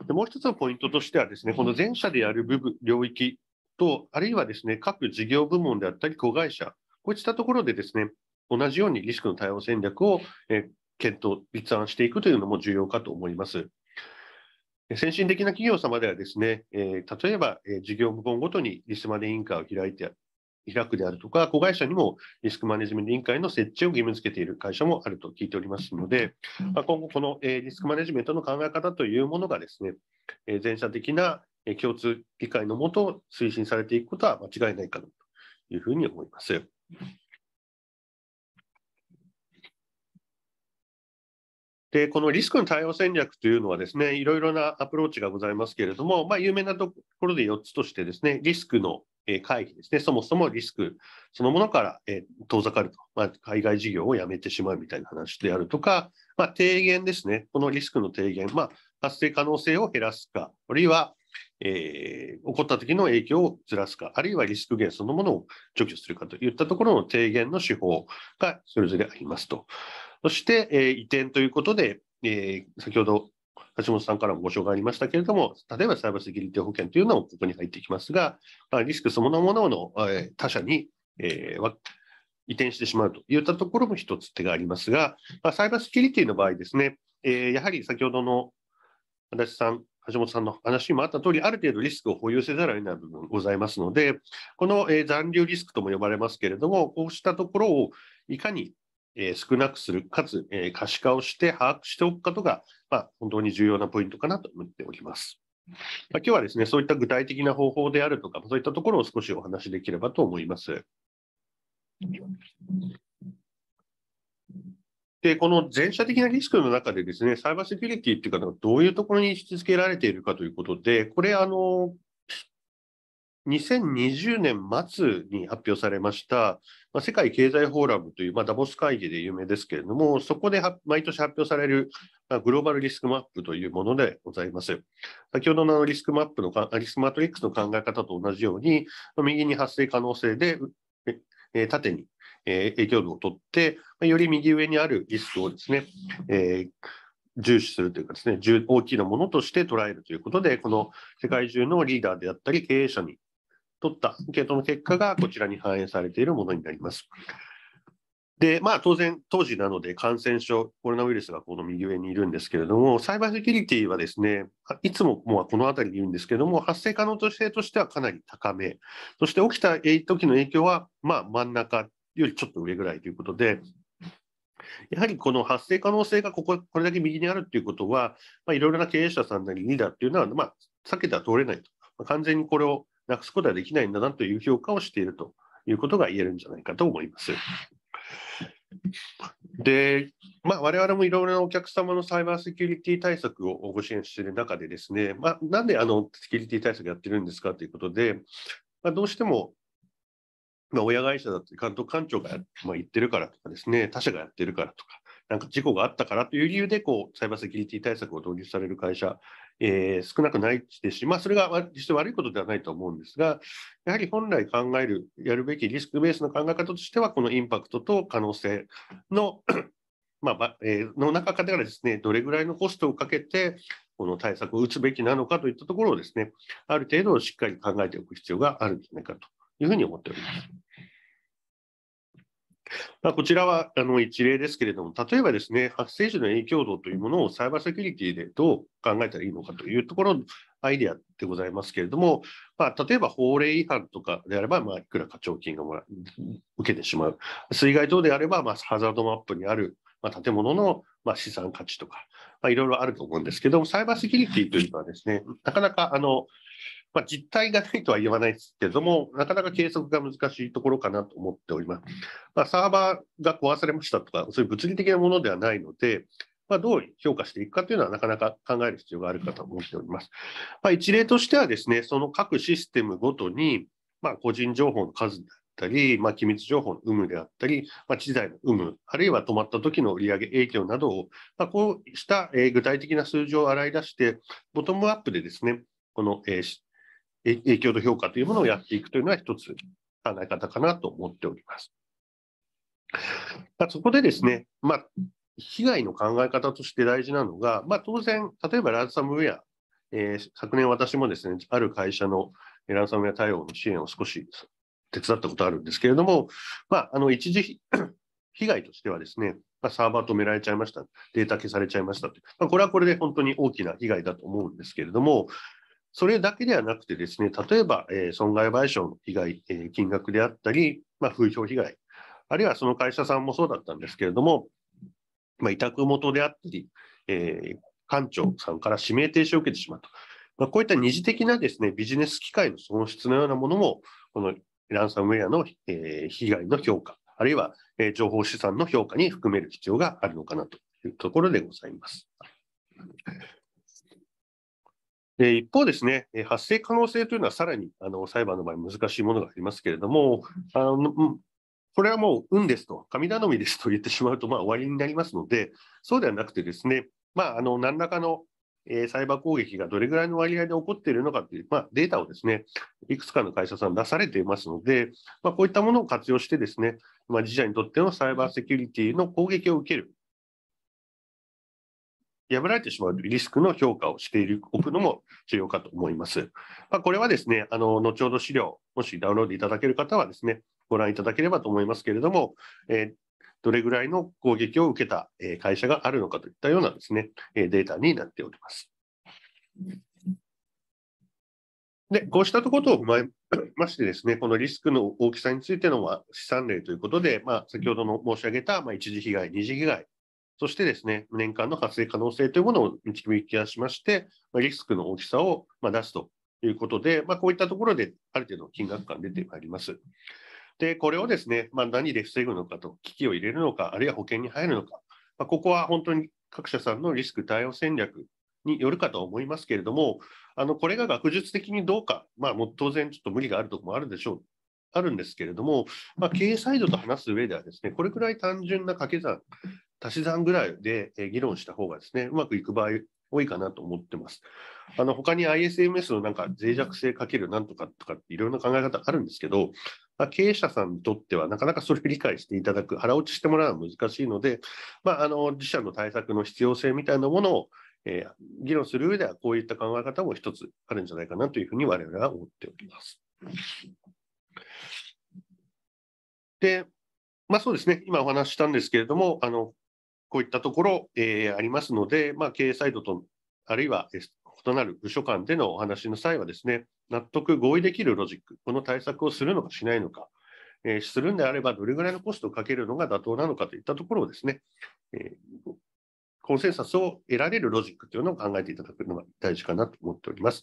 S4: でもう一つのポイントとしてはですね、この前者でやる部分領域と、あるいはですね各事業部門であったり、子会社、こういったところでですね同じようにリスクの対応戦略を、え検討、立案していくというのも重要かと思います。先進的な企業様ではですね、え例えば、え事業部門ごとにリスマネー委員会を開いて開くであるとか、子会社にもリスクマネジメント委員会の設置を義務付けている会社もあると聞いておりますので、ま今後、このリスクマネジメントの考え方というものがですね、全社的な共通理解のもと推進されていくことは間違いないかなというふうに思います。で、このリスクの対応戦略というのはですね、いろいろなアプローチがございますけれども、まあ、有名なところで4つとしてですね、リスクの回避ですね、そもそもリスクそのものから遠ざかると、まあ、海外事業をやめてしまうみたいな話であるとか、まあ、低減ですね、このリスクの低減、まあ、発生可能性を減らすか、あるいはえー、起こった時の影響をずらすか、あるいはリスク源そのものを除去するかといったところの提言の手法がそれぞれありますと。そして、えー、移転ということで、えー、先ほど橋本さんからもご紹介ありましたけれども、例えばサイバーセキュリティ保険というのもここに入ってきますが、まあ、リスクそのものの、え他社に、え移転してしまうといったところも一つ手がありますが、まあ、サイバーセキュリティの場合ですね、えやはり先ほどの足立さん橋本さんの話にもあった通り、ある程度リスクを保有せざるを得ない部分ございますので、この、え残留リスクとも呼ばれますけれども、こうしたところをいかに、え少なくする、かつ、え可視化をして把握しておくことが、まあ、本当に重要なポイントかなと思っております。ま今日はですね、そういった具体的な方法であるとか、そういったところを少しお話しできればと思います。で、この全社的なリスクの中でですね、サイバーセキュリティっていうのはどういうところに位置づけられているかということで、これ、あの、2020年末に発表されました、まあ、世界経済フォーラムという、まあ、ダボス会議で有名ですけれども、そこで毎年発表される、まあ、グローバルリスクマップというものでございます。先ほどのリスクマップのリスクマトリックスの考え方と同じように、右に発生可能性で、え縦にえー、影響度をとって、まあ、より右上にあるリスクをですね、えー、重視するというかですね、大きなものとして捉えるということで、この世界中のリーダーであったり経営者にとったアンケートの結果がこちらに反映されているものになります。で、まあ当然、当時なので感染症、コロナウイルスがこの右上にいるんですけれども、サイバーセキュリティはですね、いつももうこの辺りにいるんですけれども、発生可能性としてはかなり高め、そして起きた時の影響は、まあ真ん中よりちょっと上ぐらいということで、やはりこの発生可能性がこここれだけ右にあるということは、いろいろな経営者さんなりにだとっていうのは、まあ、避けては通れないと、まあ、完全にこれをなくすことはできないんだなという評価をしているということが言えるんじゃないかと思います。で、まあ、我々もいろいろなお客様のサイバーセキュリティ対策をご支援している中でですね、まあ、なんであのセキュリティ対策やってるんですかということで、まあ、どうしてもまあ、親会社だって監督官庁が、ま言ってるからとかですね他社がやってるからとかなんか事故があったからという理由でこうサイバーセキュリティ対策を導入される会社、えー、少なくないですし、まあ、それが実際悪いことではないと思うんですが、やはり本来考える、やるべきリスクベースの考え方としては、このインパクトと可能性の まあえー、の中からですね、どれぐらいのコストをかけて、この対策を打つべきなのかといったところをですね、ある程度しっかり考えておく必要があるんじゃないかというふうに思っております。まあ、こちらはあの一例ですけれども、例えばですね、発生時の影響度というものをサイバーセキュリティでどう考えたらいいのかというところのアイデアでございますけれども、まあ、例えば法令違反とかであれば、まあ、いくら課徴金がもら受けてしまう、水害等であれば、まあ、ハザードマップにある、まあ、建物の、まあ、資産価値とか、まあ、いろいろあると思うんですけども、サイバーセキュリティというのはですね、なかなかあのまあ、実態がないとは言わないですけれども、なかなか計測が難しいところかなと思っております。まあ、サーバーが壊されましたとか、そういう物理的なものではないので、まあ、どう評価していくかというのはなかなか考える必要があるかと思っております。まあ、一例としてはですね、その各システムごとに、まあ、個人情報の数であったり、まあ、機密情報の有無であったり、まあ、知財の有無、あるいは止まった時の売上影響などを、まあ、こうした具体的な数字を洗い出して、ボトムアップでですね、この、えー、影響と評価というものをやっていくというのは一つ考え方かなと思っております。そこでですね、まあ、被害の考え方として大事なのが、まあ、当然、例えばランサムウェア、えー、昨年私もですね、ある会社のランサムウェア対応の支援を少し手伝ったことあるんですけれども、まあ、あの一時 被害としてはですね、まサーバー止められちゃいました、データ消されちゃいましたと、まあ、これはこれで本当に大きな被害だと思うんですけれども、それだけではなくてですね、例えば、えー、損害賠償の被害、えー、金額であったり、まあ、風評被害、あるいはその会社さんもそうだったんですけれども、まあ、委託元であったり、えー、官さんから指名停止を受けてしまうと。まあ、こういった二次的なですね、ビジネス機会の損失のようなものも、このランサムウェアの、え被害の評価、あるいは、え情報資産の評価に含める必要があるのかなというところでございます。で一方ですね、発生可能性というのはさらにあの裁判の場合難しいものがありますけれども、あのこれはもう運ですと、神頼みですと言ってしまうとまあ終わりになりますので、そうではなくてですね、まあ、あの何らかのえー、サイバー攻撃がどれぐらいの割合で起こっているのかという、まあ、データをですね、いくつかの会社さん出されていますので、まあ、こういったものを活用してですね、まあ、自社にとってのサイバーセキュリティの攻撃を受ける破られてしまうリスクの評価をしておくのも重要かと思います。まあ、これはですね、あの後ほど資料、もしダウンロードいただける方はですね、ご覧いただければと思いますけれども、えー、どれぐらいの攻撃を受けた会社があるのかといったようなですね、データになっております。で、こうしたところを踏まえましてですね、このリスクの大きさについてのは資産例ということで、まあ、先ほどの申し上げた、まあ、一次被害、二次被害、そしてですね、年間の発生可能性というものを導き出しまして、リスクの大きさを出すということで、まあ、こういったところである程度の金額感出てまいります。で、これをですね、まあ、何で防ぐのかと、危機を入れるのか、あるいは保険に入るのか、まあ、ここは本当に各社さんのリスク対応戦略によるかと思いますけれども、あのこれが学術的にどうか、まあ、もう当然ちょっと無理があるところもあるでしょう。あるんですけれども、まあ、経営サイドと話す上ではですね、これくらい単純な掛け算足し算ぐらいで議論した方がですね、うまくいく場合多いかなと思ってます。あの他に ISMS のなんか脆弱性かけるなんとかとかっていろいろな考え方あるんですけど、まあ、経営者さんにとってはなかなかそれを理解していただく、腹落ちしてもらうのは難しいので、まあ、あの自社の対策の必要性みたいなものを、えー、議論する上ではこういった考え方も一つあるんじゃないかなというふうに我々は思っております。で、まあそうですね、今お話ししたんですけれども、あのこういったところ、えー、ありますので、まあ、経営サイドと、あるいは異なる部署間でのお話の際はですね、納得合意できるロジック、この対策をするのかしないのか、えー、するんであればどれぐらいのコストをかけるのが妥当なのかといったところをですね、えー、コンセンサスを得られるロジックというのを考えていただくのが大事かなと思っております。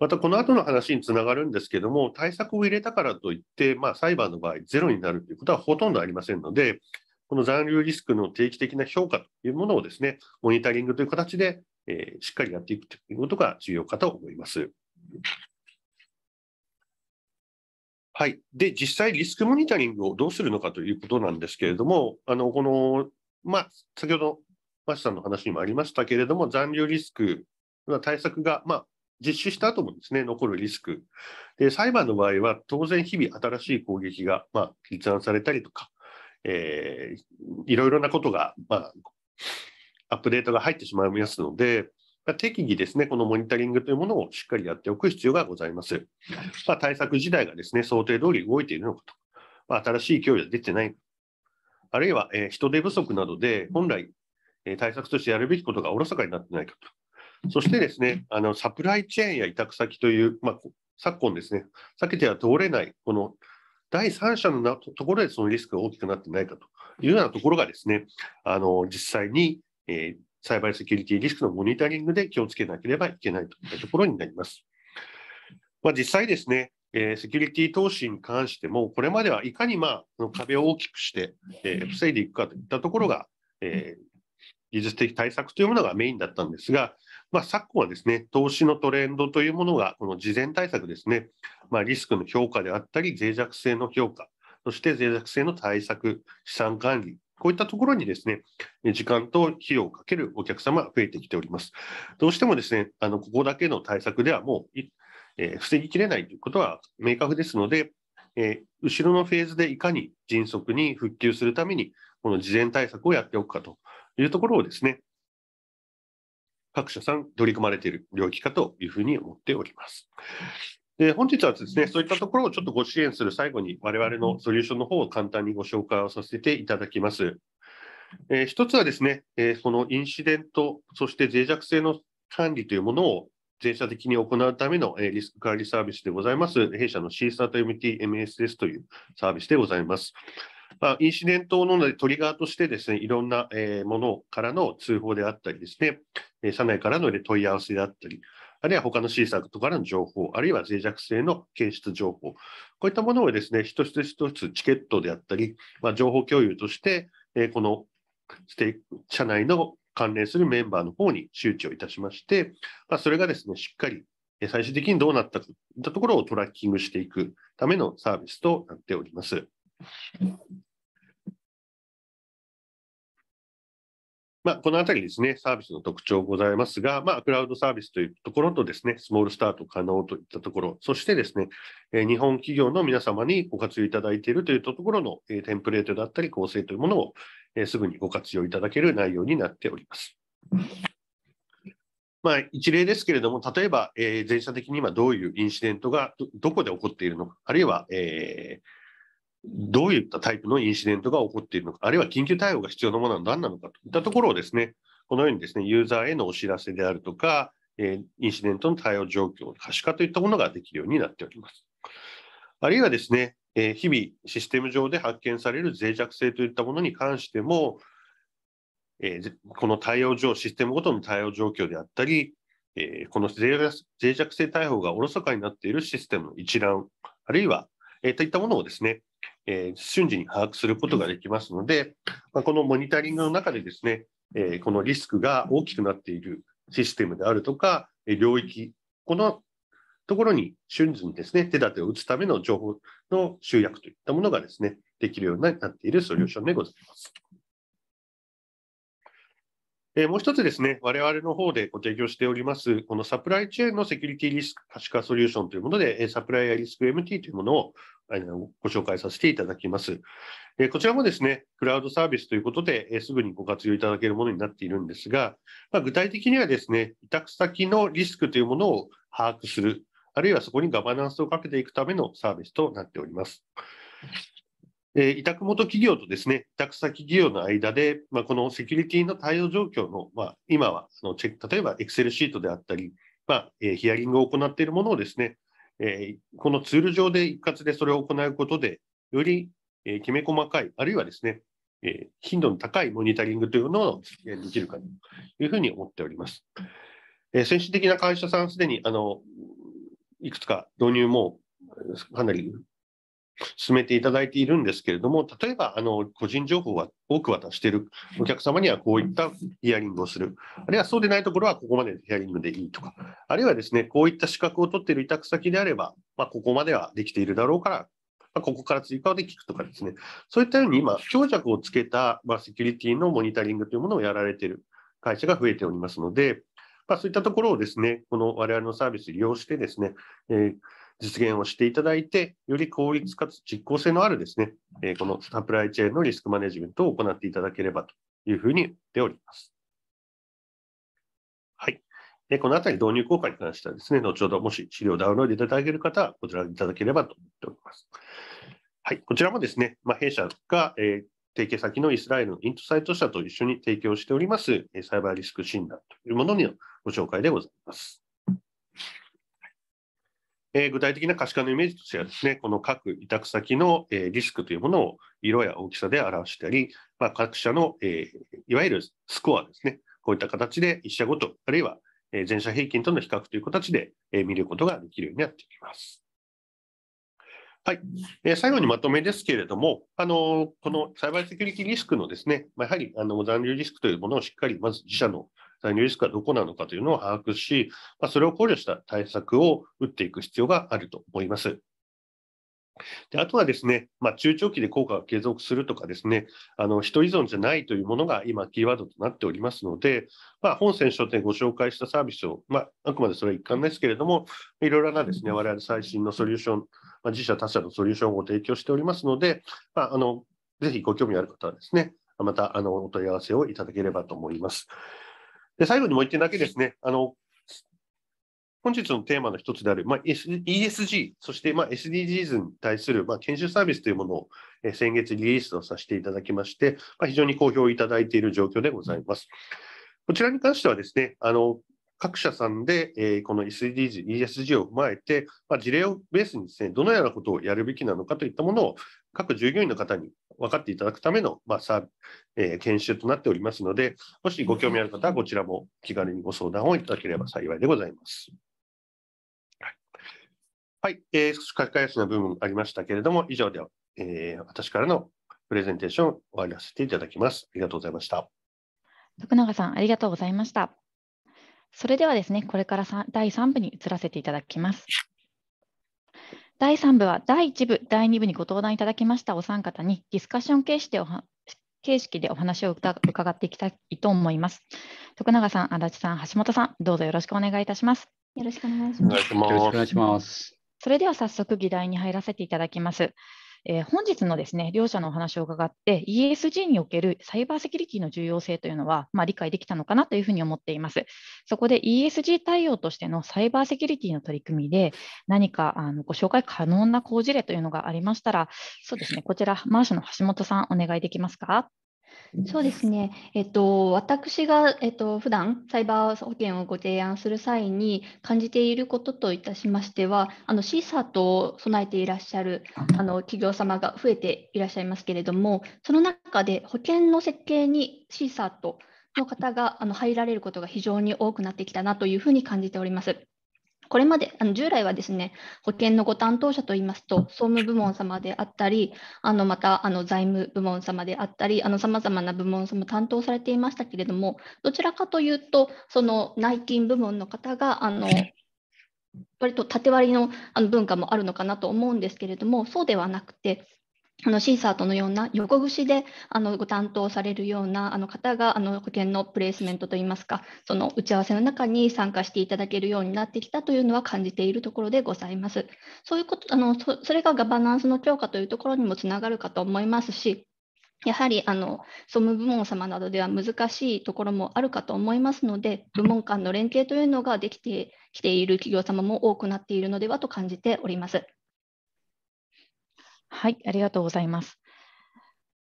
S4: またこの後の話につながるんですけども、対策を入れたからといって、まあ、裁判の場合、ゼロになるということはほとんどありませんので、この残留リスクの定期的な評価というものをですね、モニタリングという形で、えー、しっかりやっていくということが重要かと思います。はい。で、実際リスクモニタリングをどうするのかということなんですけれども、あの、この、まあ、先ほど、マシさんの話にもありましたけれども、残留リスクの対策が、まあ、実施した後もですね、残るリスク。で、裁判の場合は、当然日々新しい攻撃が、まあ、立案されたりとか、えー、いろいろなことが、まあ、アップデートが入ってしまいますので、まあ、適宜ですね、このモニタリングというものをしっかりやっておく必要がございます。まあ、対策自体がですね、想定通り動いているのかと、まあ、新しい脅威が出てないあるいは、えー、人手不足などで、本来、えー、対策としてやるべきことがおろそかになってないかと。そしてですね、あのサプライチェーンや委託先という、まあ、昨今ですね、避けては通れない、この第三者のところでそのリスクが大きくなってないかというようなところがですね、あの実際に、えー、サイバーセキュリティリスクのモニタリングで気をつけなければいけないといったところになります。まあ、実際ですね、えー、セキュリティ投資に関しても、これまではいかに、まあ、壁を大きくして、えー、防いでいくかといったところが、えー、技術的対策というものがメインだったんですが、まあ、昨今はですね、投資のトレンドというものが、この事前対策ですね、まあ、リスクの評価であったり、脆弱性の評価、そして脆弱性の対策、資産管理、こういったところにですね、時間と費用をかけるお客様が増えてきております。どうしてもですね、あのここだけの対策ではもう、えー、防ぎきれないということは明確ですので、えー、後ろのフェーズでいかに迅速に復旧するために、この事前対策をやっておくかというところをですね、各社さん取り組まれている領域かというふうに思っております。で本日はですね、そういったところをちょっとご支援する最後に、我々のソリューションの方を簡単にご紹介をさせていただきます。えー、一つはですね、えー、そのインシデント、そして脆弱性の管理というものを全社的に行うための、えー、リスク管理サービスでございます、弊社の CSAT MT MSS というサービスでございます。まあ、インシデントのトリガーとしてですね、いろんな、えものからの通報であったりですね、え社内からの問い合わせであったり、あるいは他の C サートからの情報、あるいは脆弱性の検出情報、こういったものをですね、一つ一つチケットであったり、まあ、情報共有として、えこの社内の関連するメンバーの方に周知をいたしまして、まあ、それがですね、しっかり最終的にどうなったかといったところをトラッキングしていくためのサービスとなっております。まあ、このあたりですね、サービスの特徴ございますが、まあ、クラウドサービスというところとですね、スモールスタート可能といったところ、そしてですね、日本企業の皆様にご活用いただいているというところのテンプレートだったり構成というものをすぐにご活用いただける内容になっております。まあ、一例ですけれども、例えば、えー、前者的に今どういうインシデントがどこで起こっているのか、あるいは、えーどういったタイプのインシデントが起こっているのか、あるいは緊急対応が必要なものは何なのかといったところをですね、このようにですね、ユーザーへのお知らせであるとか、えインシデントの対応状況の可視化といったものができるようになっております。あるいはですね、え日々システム上で発見される脆弱性といったものに関しても、えこの対応上、システムごとの対応状況であったり、えこの脆弱性対応がおろそかになっているシステムの一覧、あるいは、えといったものをですね、えー、瞬時に把握することができますので、まあ、このモニタリングの中でですね、えー、このリスクが大きくなっているシステムであるとか、え領域、このところに瞬時にですね、手立てを打つための情報の集約といったものがですね、できるようになっているソリューションでございます。えもう一つですね、我々の方でご提供しております、このサプライチェーンのセキュリティリスク可視化ソリューションというもので、サプライヤーリスク MT というものをご紹介させていただきます。こちらもですね、クラウドサービスということで、すぐにご活用いただけるものになっているんですが、まあ、具体的にはですね、委託先のリスクというものを把握する、あるいはそこにガバナンスをかけていくためのサービスとなっております。えー、委託元企業とですね、委託先企業の間で、まあ、このセキュリティの対応状況の、まあ、今はあのチェック、例えば Excel シートであったり、まあえー、ヒアリングを行っているものをですね、えー、このツール上で一括でそれを行うことで、より、えー、きめ細かい、あるいはですね、えー、頻度の高いモニタリングというのを実現できるかというふうに思っております。え先進的な会社さん、すでにあのいくつか導入もかなり進めていただいているんですけれども、例えばあの個人情報は多く渡しているお客様にはこういったヒアリングをする、あるいはそうでないところはここまでのヒアリングでいいとか、あるいはですねこういった資格を取っている委託先であれば、まあ、ここまではできているだろうから、まあ、ここから追加で聞くとかですね、そういったように今、強弱をつけた、まあ、セキュリティのモニタリングというものをやられている会社が増えておりますので、まあ、そういったところをですね、この我々のサービス利用してですね、えー実現をしていただいて、より効率かつ実効性のあるですね、えー、このサプライチェーンのリスクマネジメントを行っていただければというふうに言っております。はい。でこのあたり導入効果に関してはですね、後ほどもし資料をダウンロードいただける方は、こちらいただければと思っております。はい。こちらもですね、まあ、弊社が、えー提携先のイスラエルのイントサイト社と一緒に提供しておりますサイバーリスク診断というもののご紹介でございます。えー、具体的な可視化のイメージとしてはですね、この各委託先の、えー、リスクというものを色や大きさで表したり、まあ、各社の、えー、いわゆるスコアですね、こういった形で1社ごと、あるいは全社平均との比較という形で見ることができるようになってきます。はい、えー、最後にまとめですけれども、あのこのサイバーセキュリティリスクのですね、まあ、やはりあの残留リスクというものをしっかりまず自社の介入リスクどこなのかというのを把握し、まあ、それを考慮した対策を打っていく必要があると思います。であとはですね、まあ、中長期で効果が継続するとかですね、あの人依存じゃないというものが今、キーワードとなっておりますので、まあ、本選書店ご紹介したサービスを、まあ、あくまでそれは一環ですけれども、いろいろなですね、我々最新のソリューション、まあ、自社他社のソリューションを提供しておりますので、まあ、あのぜひご興味ある方はですね、またあのお問い合わせをいただければと思います。で最後にもう1点だけですね、あの本日のテーマの一つである、まあ、ESG、そして、まあ、SDGs に対する、まあ、研修サービスというものを、え先月リリースをさせていただきまして、まあ、非常に好評いただいている状況でございます。こちらに関してはですね、あの各社さんで、えー、この SDGs、ESG を踏まえて、まあ、事例をベースにですね、どのようなことをやるべきなのかといったものを各従業員の方に分かっていただくための、まあさえー、研修となっておりますので、もしご興味ある方はこちらも気軽にご相談をいただければ幸いでございます。はい、はい、えー、少し書き返すの部分ありましたけれども、以上では、えー、私からのプレゼンテーションを終わらせていただきます。ありがとうございました。
S1: 徳永さん、ありがとうございました。それではですね、これから第3部に移らせていただきます。第3部は第1部、第2部にご登壇いただきましたお三方にディスカッション形式でお形式でお話を伺っていきたいと思います。徳永さん、足立さん、橋本さん、どうぞよろしくお願いいたします。よ
S3: ろしくお願いします。よろしく
S2: お願いします。
S1: それでは早速議題に入らせていただきます。えー、本日のですね両者のお話を伺って ESG におけるサイバーセキュリティの重要性というのは、まあ、理解できたのかなというふうに思っていますそこで ESG 対応としてのサイバーセキュリティの取り組みで何かあのご紹介可能な好事例というのがありましたらそうですねこちらマーシュの橋本さんお願いできますかそうですね、
S3: えっと、私が、えっと普段サイバー保険をご提案する際に感じていることといたしましては、あのシーサーと備えていらっしゃるあの企業様が増えていらっしゃいますけれども、その中で保険の設計にシーサーとの方があの入られることが非常に多くなってきたなというふうに感じております。これまであの従来はですね保険のご担当者といいますと総務部門様であったりあのまたあの財務部門様であったりさまざまな部門様担当されていましたけれどもどちらかというとその内勤部門の方があの割と縦割りのあの文化もあるのかなと思うんですけれどもそうではなくてあのシーサーとのような横串であのご担当されるようなあの方があの保険のプレイスメントといいますかその打ち合わせの中に参加していただけるようになってきたというのは感じているところでございます。そういうことあのそれがガバナンスの強化というところにもつながるかと思いますしやはりあの総務部門様などでは難しいところもあるかと思いますので部門間の連携というのができてきている企業様も多くなっているのではと感じております。
S1: はい、ありがとうございます。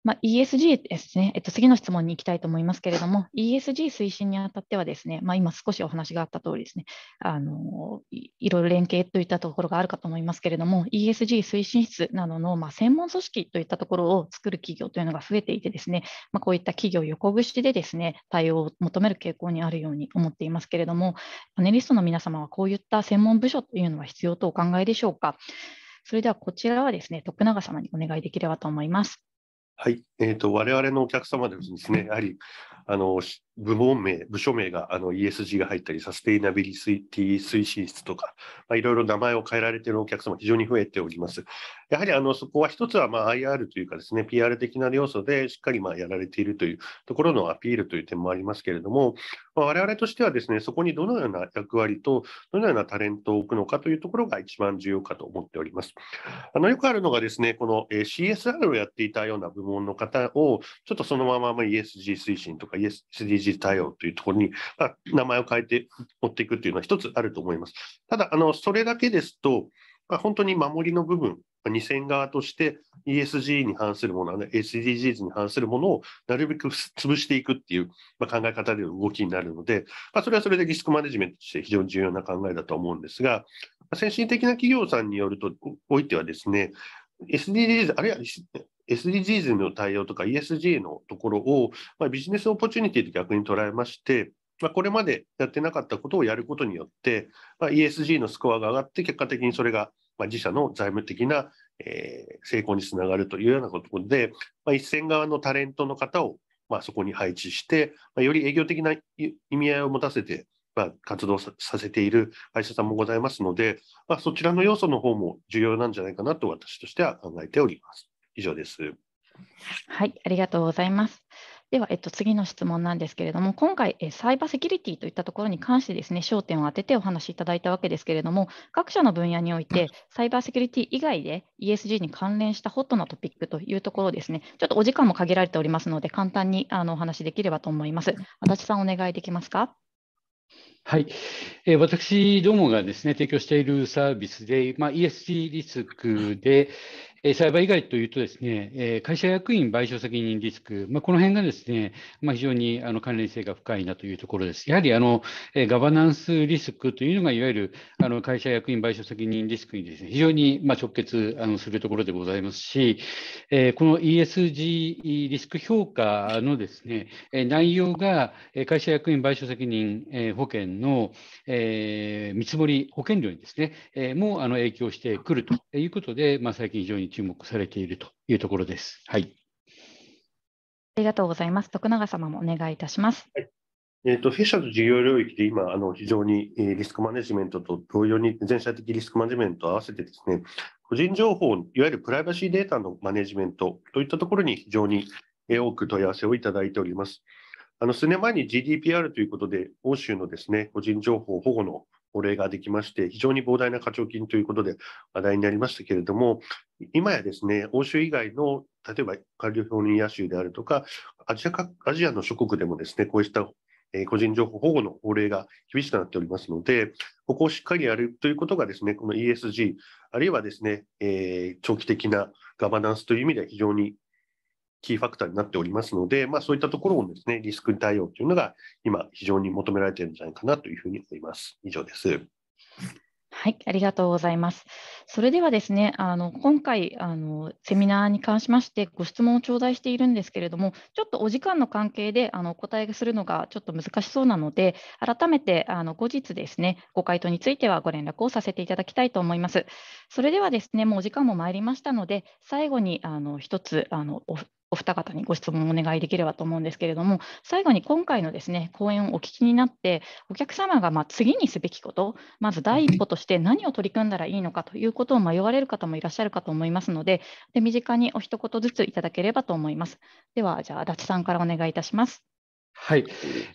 S1: まあ、ESG ですね、えっと、次の質問に行きたいと思いますけれども、ESG 推進にあたってはですね、まあ、今少しお話があった通りですねあのい、いろいろ連携といったところがあるかと思いますけれども、ESG 推進室などの、まあ、専門組織といったところを作る企業というのが増えていてですね、まあ、こういった企業横串でですね、対応を求める傾向にあるように思っていますけれども、パネリストの皆様はこういった専門部署というのは必要とお考えでしょうか。それではこちらはですね、徳永様にお願いできればと思います。
S4: はい、えーと、我々のお客様でですね、やはりあの部門名、部署名があの ESG が入ったり、サステイナビリティ推進室とか、まあ、いろいろ名前を変えられているお客様、非常に増えております。やはりあのそこは一つはまあ IR というかですね、PR 的な要素でしっかりまあやられているというところのアピールという点もありますけれども、まあ、我々としてはですね、そこにどのような役割と、どのようなタレントを置くのかというところが一番重要かと思っております。あのよくあるのがですね、この CSR をやっていたような部門の方を、ちょっとそのまま ESG 推進とか SDG 対応というところに、まあ、名前を変えて持っていくというのは一つあると思います。ただ、あのそれだけですと、まあ、本当に守りの部分、2線側として ESG に反するもの、SDGs に反するものをなるべく潰していくっていう考え方での動きになるので、まあ、それはそれでリスクマネジメントとして非常に重要な考えだと思うんですが、先進的な企業さんによると、おいてはですね、SDGs、あるいは SDGs の対応とか ESG のところを、まあ、ビジネスオポチュニティと逆に捉えまして、まあ、これまでやってなかったことをやることによって、まあ、ESG のスコアが上がって、結果的にそれがまあ、自社の財務的な、えー、成功につながるというようなことで、まあ、一線側のタレントの方を、まあ、そこに配置して、まあ、より営業的な意味合いを持たせて、まあ、活動させている会社さんもございますので、まあ、そちらの要素の方も重要なんじゃないかなと私としては考えております。以上です。
S1: はい、ありがとうございます。では、えっと、次の質問なんですけれども、今回、サイバーセキュリティといったところに関してですね、焦点を当ててお話しいただいたわけですけれども、各社の分野において、サイバーセキュリティ以外で ESG に関連したホットなトピックというところですね、ちょっとお時間も限られておりますので、簡単にあのお話できればと思います。足立さん、お願いできますか。
S2: はい、えー、私どもがですね提供しているサービスで、まあ、ESG リスクで、え裁判以外というとですね、え会社役員賠償責任リスク、まあ、この辺がですね、まあ、非常にあの関連性が深いなというところです。やはりあの、えガバナンスリスクというのが、いわゆるあの会社役員賠償責任リスクにですね、非常にま直結あのするところでございますし、えこの ESG リスク評価のですね、内容が会社役員賠償責任保険の、え見積もり保険料にですね、えもうあの影響してくるということで、まあ、最近非常に注目されているというところです。はい。あ
S1: りがとうございます。徳永様もお願いいたします。はい
S4: えーと、弊社の事業領域で今、あの非常にリスクマネジメントと同様に全社的リスクマネジメントを合わせてですね、個人情報、いわゆるプライバシーデータのマネジメントといったところに非常に多く問い合わせをいただいております。あの数年前に GDPR ということで、欧州のですね個人情報保護のお礼ができまして、非常に膨大な課徴金ということで話題になりましたけれども、今やですね、欧州以外の例えば官僚表認野州であるとかアジアか、アジアの諸国でもですね、こうした個人情報保護の法令が厳しくなっておりますので、ここをしっかりやるということが、ですねこの ESG、あるいはですね、えー、長期的なガバナンスという意味では非常にキーファクターになっておりますので、まあ、そういったところのですねリスク対応というのが今、非常に求められているんじゃないかなというふうに思います。以上です。
S1: はい、ありがとうございます。それではですね、あの今回あのセミナーに関しましてご質問を頂戴しているんですけれども、ちょっとお時間の関係であのお答えするのがちょっと難しそうなので、改めてあの後日ですね、ご回答についてはご連絡をさせていただきたいと思います。それではですね、もうお時間も参りましたので、最後にあの一つあのお二方にご質問をお願いできればと思うんですけれども、最後に今回のですね講演をお聞きになって、お客様がま次にすべきこと、まず第一歩として何を取り組んだらいいのかということを迷われる方もいらっしゃるかと思いますので、で身近にお一言ずついただければと思います。では、じゃあ、足立さんからお願いいたします。
S2: はい。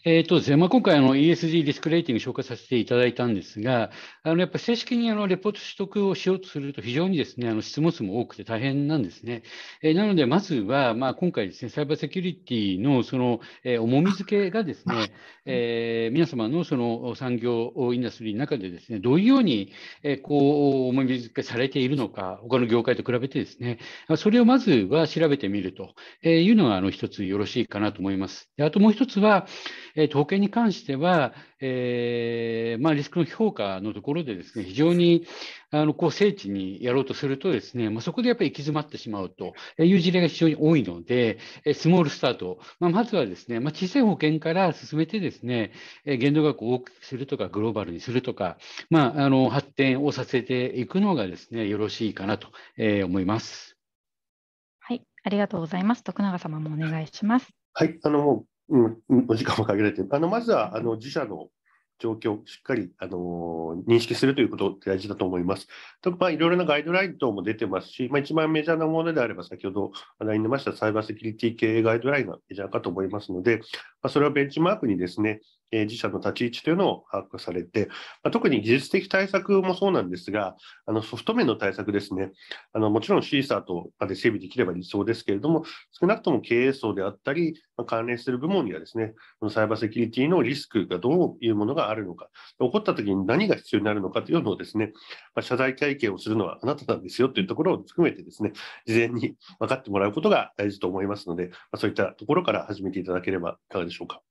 S2: えー、とですね、まあ、今回あの ESG リスクレーティング紹介させていただいたんですが、あのやっぱり正式にあのレポート取得をしようとすると非常にですね、あの質問数も多くて大変なんですね。えー、なので、まずは、まあ、今回ですね、サイバーセキュリティのその、えー、重み付けがですね、え皆様のその産業インダストリーの中でですね、どういうように、えこう重み付けされているのか、他の業界と比べてですね、それをまずは調べてみるというのがあの一つよろしいかなと思います。であともう一つ1つは、えー、と保険に関しては、えーまあ、リスクの評価のところでですね、非常にあのこう精緻にやろうとするとですね、まあ、そこでやっぱり行き詰まってしまうという事例が非常に多いので、スモールスタート、まあ、まずはですね、まあ、小さい保険から進めてですね、限度額を大きくするとか、グローバルにするとか、まあ、あの発展をさせていくのがですね、よろしい
S4: かなと思います。
S1: はい、ありがとうございます。徳永様もお願いし
S4: ます。はい、あのうん、お時間も限られてあのまずはあの自社の状況をしっかり、あの認識するということ大事だと思います。まあ、いろいろなガイドライン等も出てますし、まあ、一番メジャーなものであれば、先ほど話題に出ましたサイバーセキュリティ経営ガイドラインがメジャーかと思いますので、まあ、それをベンチマークにですね、自社の立ち位置というのを把握されて、ま特に技術的対策もそうなんですが、あのソフト面の対策ですね、あのもちろんシーサーとまで整備できれば理想ですけれども、少なくとも経営層であったり、ま関連する部門にはですね、サイバーセキュリティのリスクがどういうものがあるのか、起こった時に何が必要になるのかというのをですね、ま謝罪会見をするのはあなたなんですよというところを含めてですね、事前に分かってもらうことが大事と思いますので、まそういったところから始めていただければいかがでしょうか。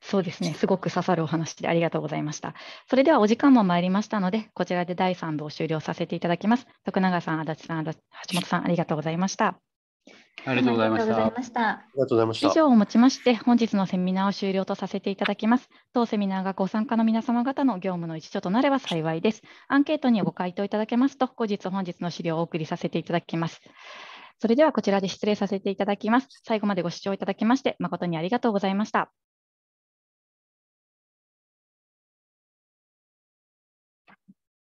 S1: そうですね、すごく刺さるお話でありがとうございました。それではお時間も参りましたので、こちらで第3部を終了させていただきます。徳永さん、足立さん、橋本さん、ありがとうございました。
S4: ありがとうございました。ありがとうございました。以上を
S1: もちまして、本日のセミナーを終了とさせていただきます。当セミナーがご参加の皆様方の業務の一助となれば幸いです。アンケートにご回答いただけますと、後日本日の資料をお送りさせていただきます。それではこちらで失礼させていただきます。最後までご視聴いただきまして、誠にありがとうございました。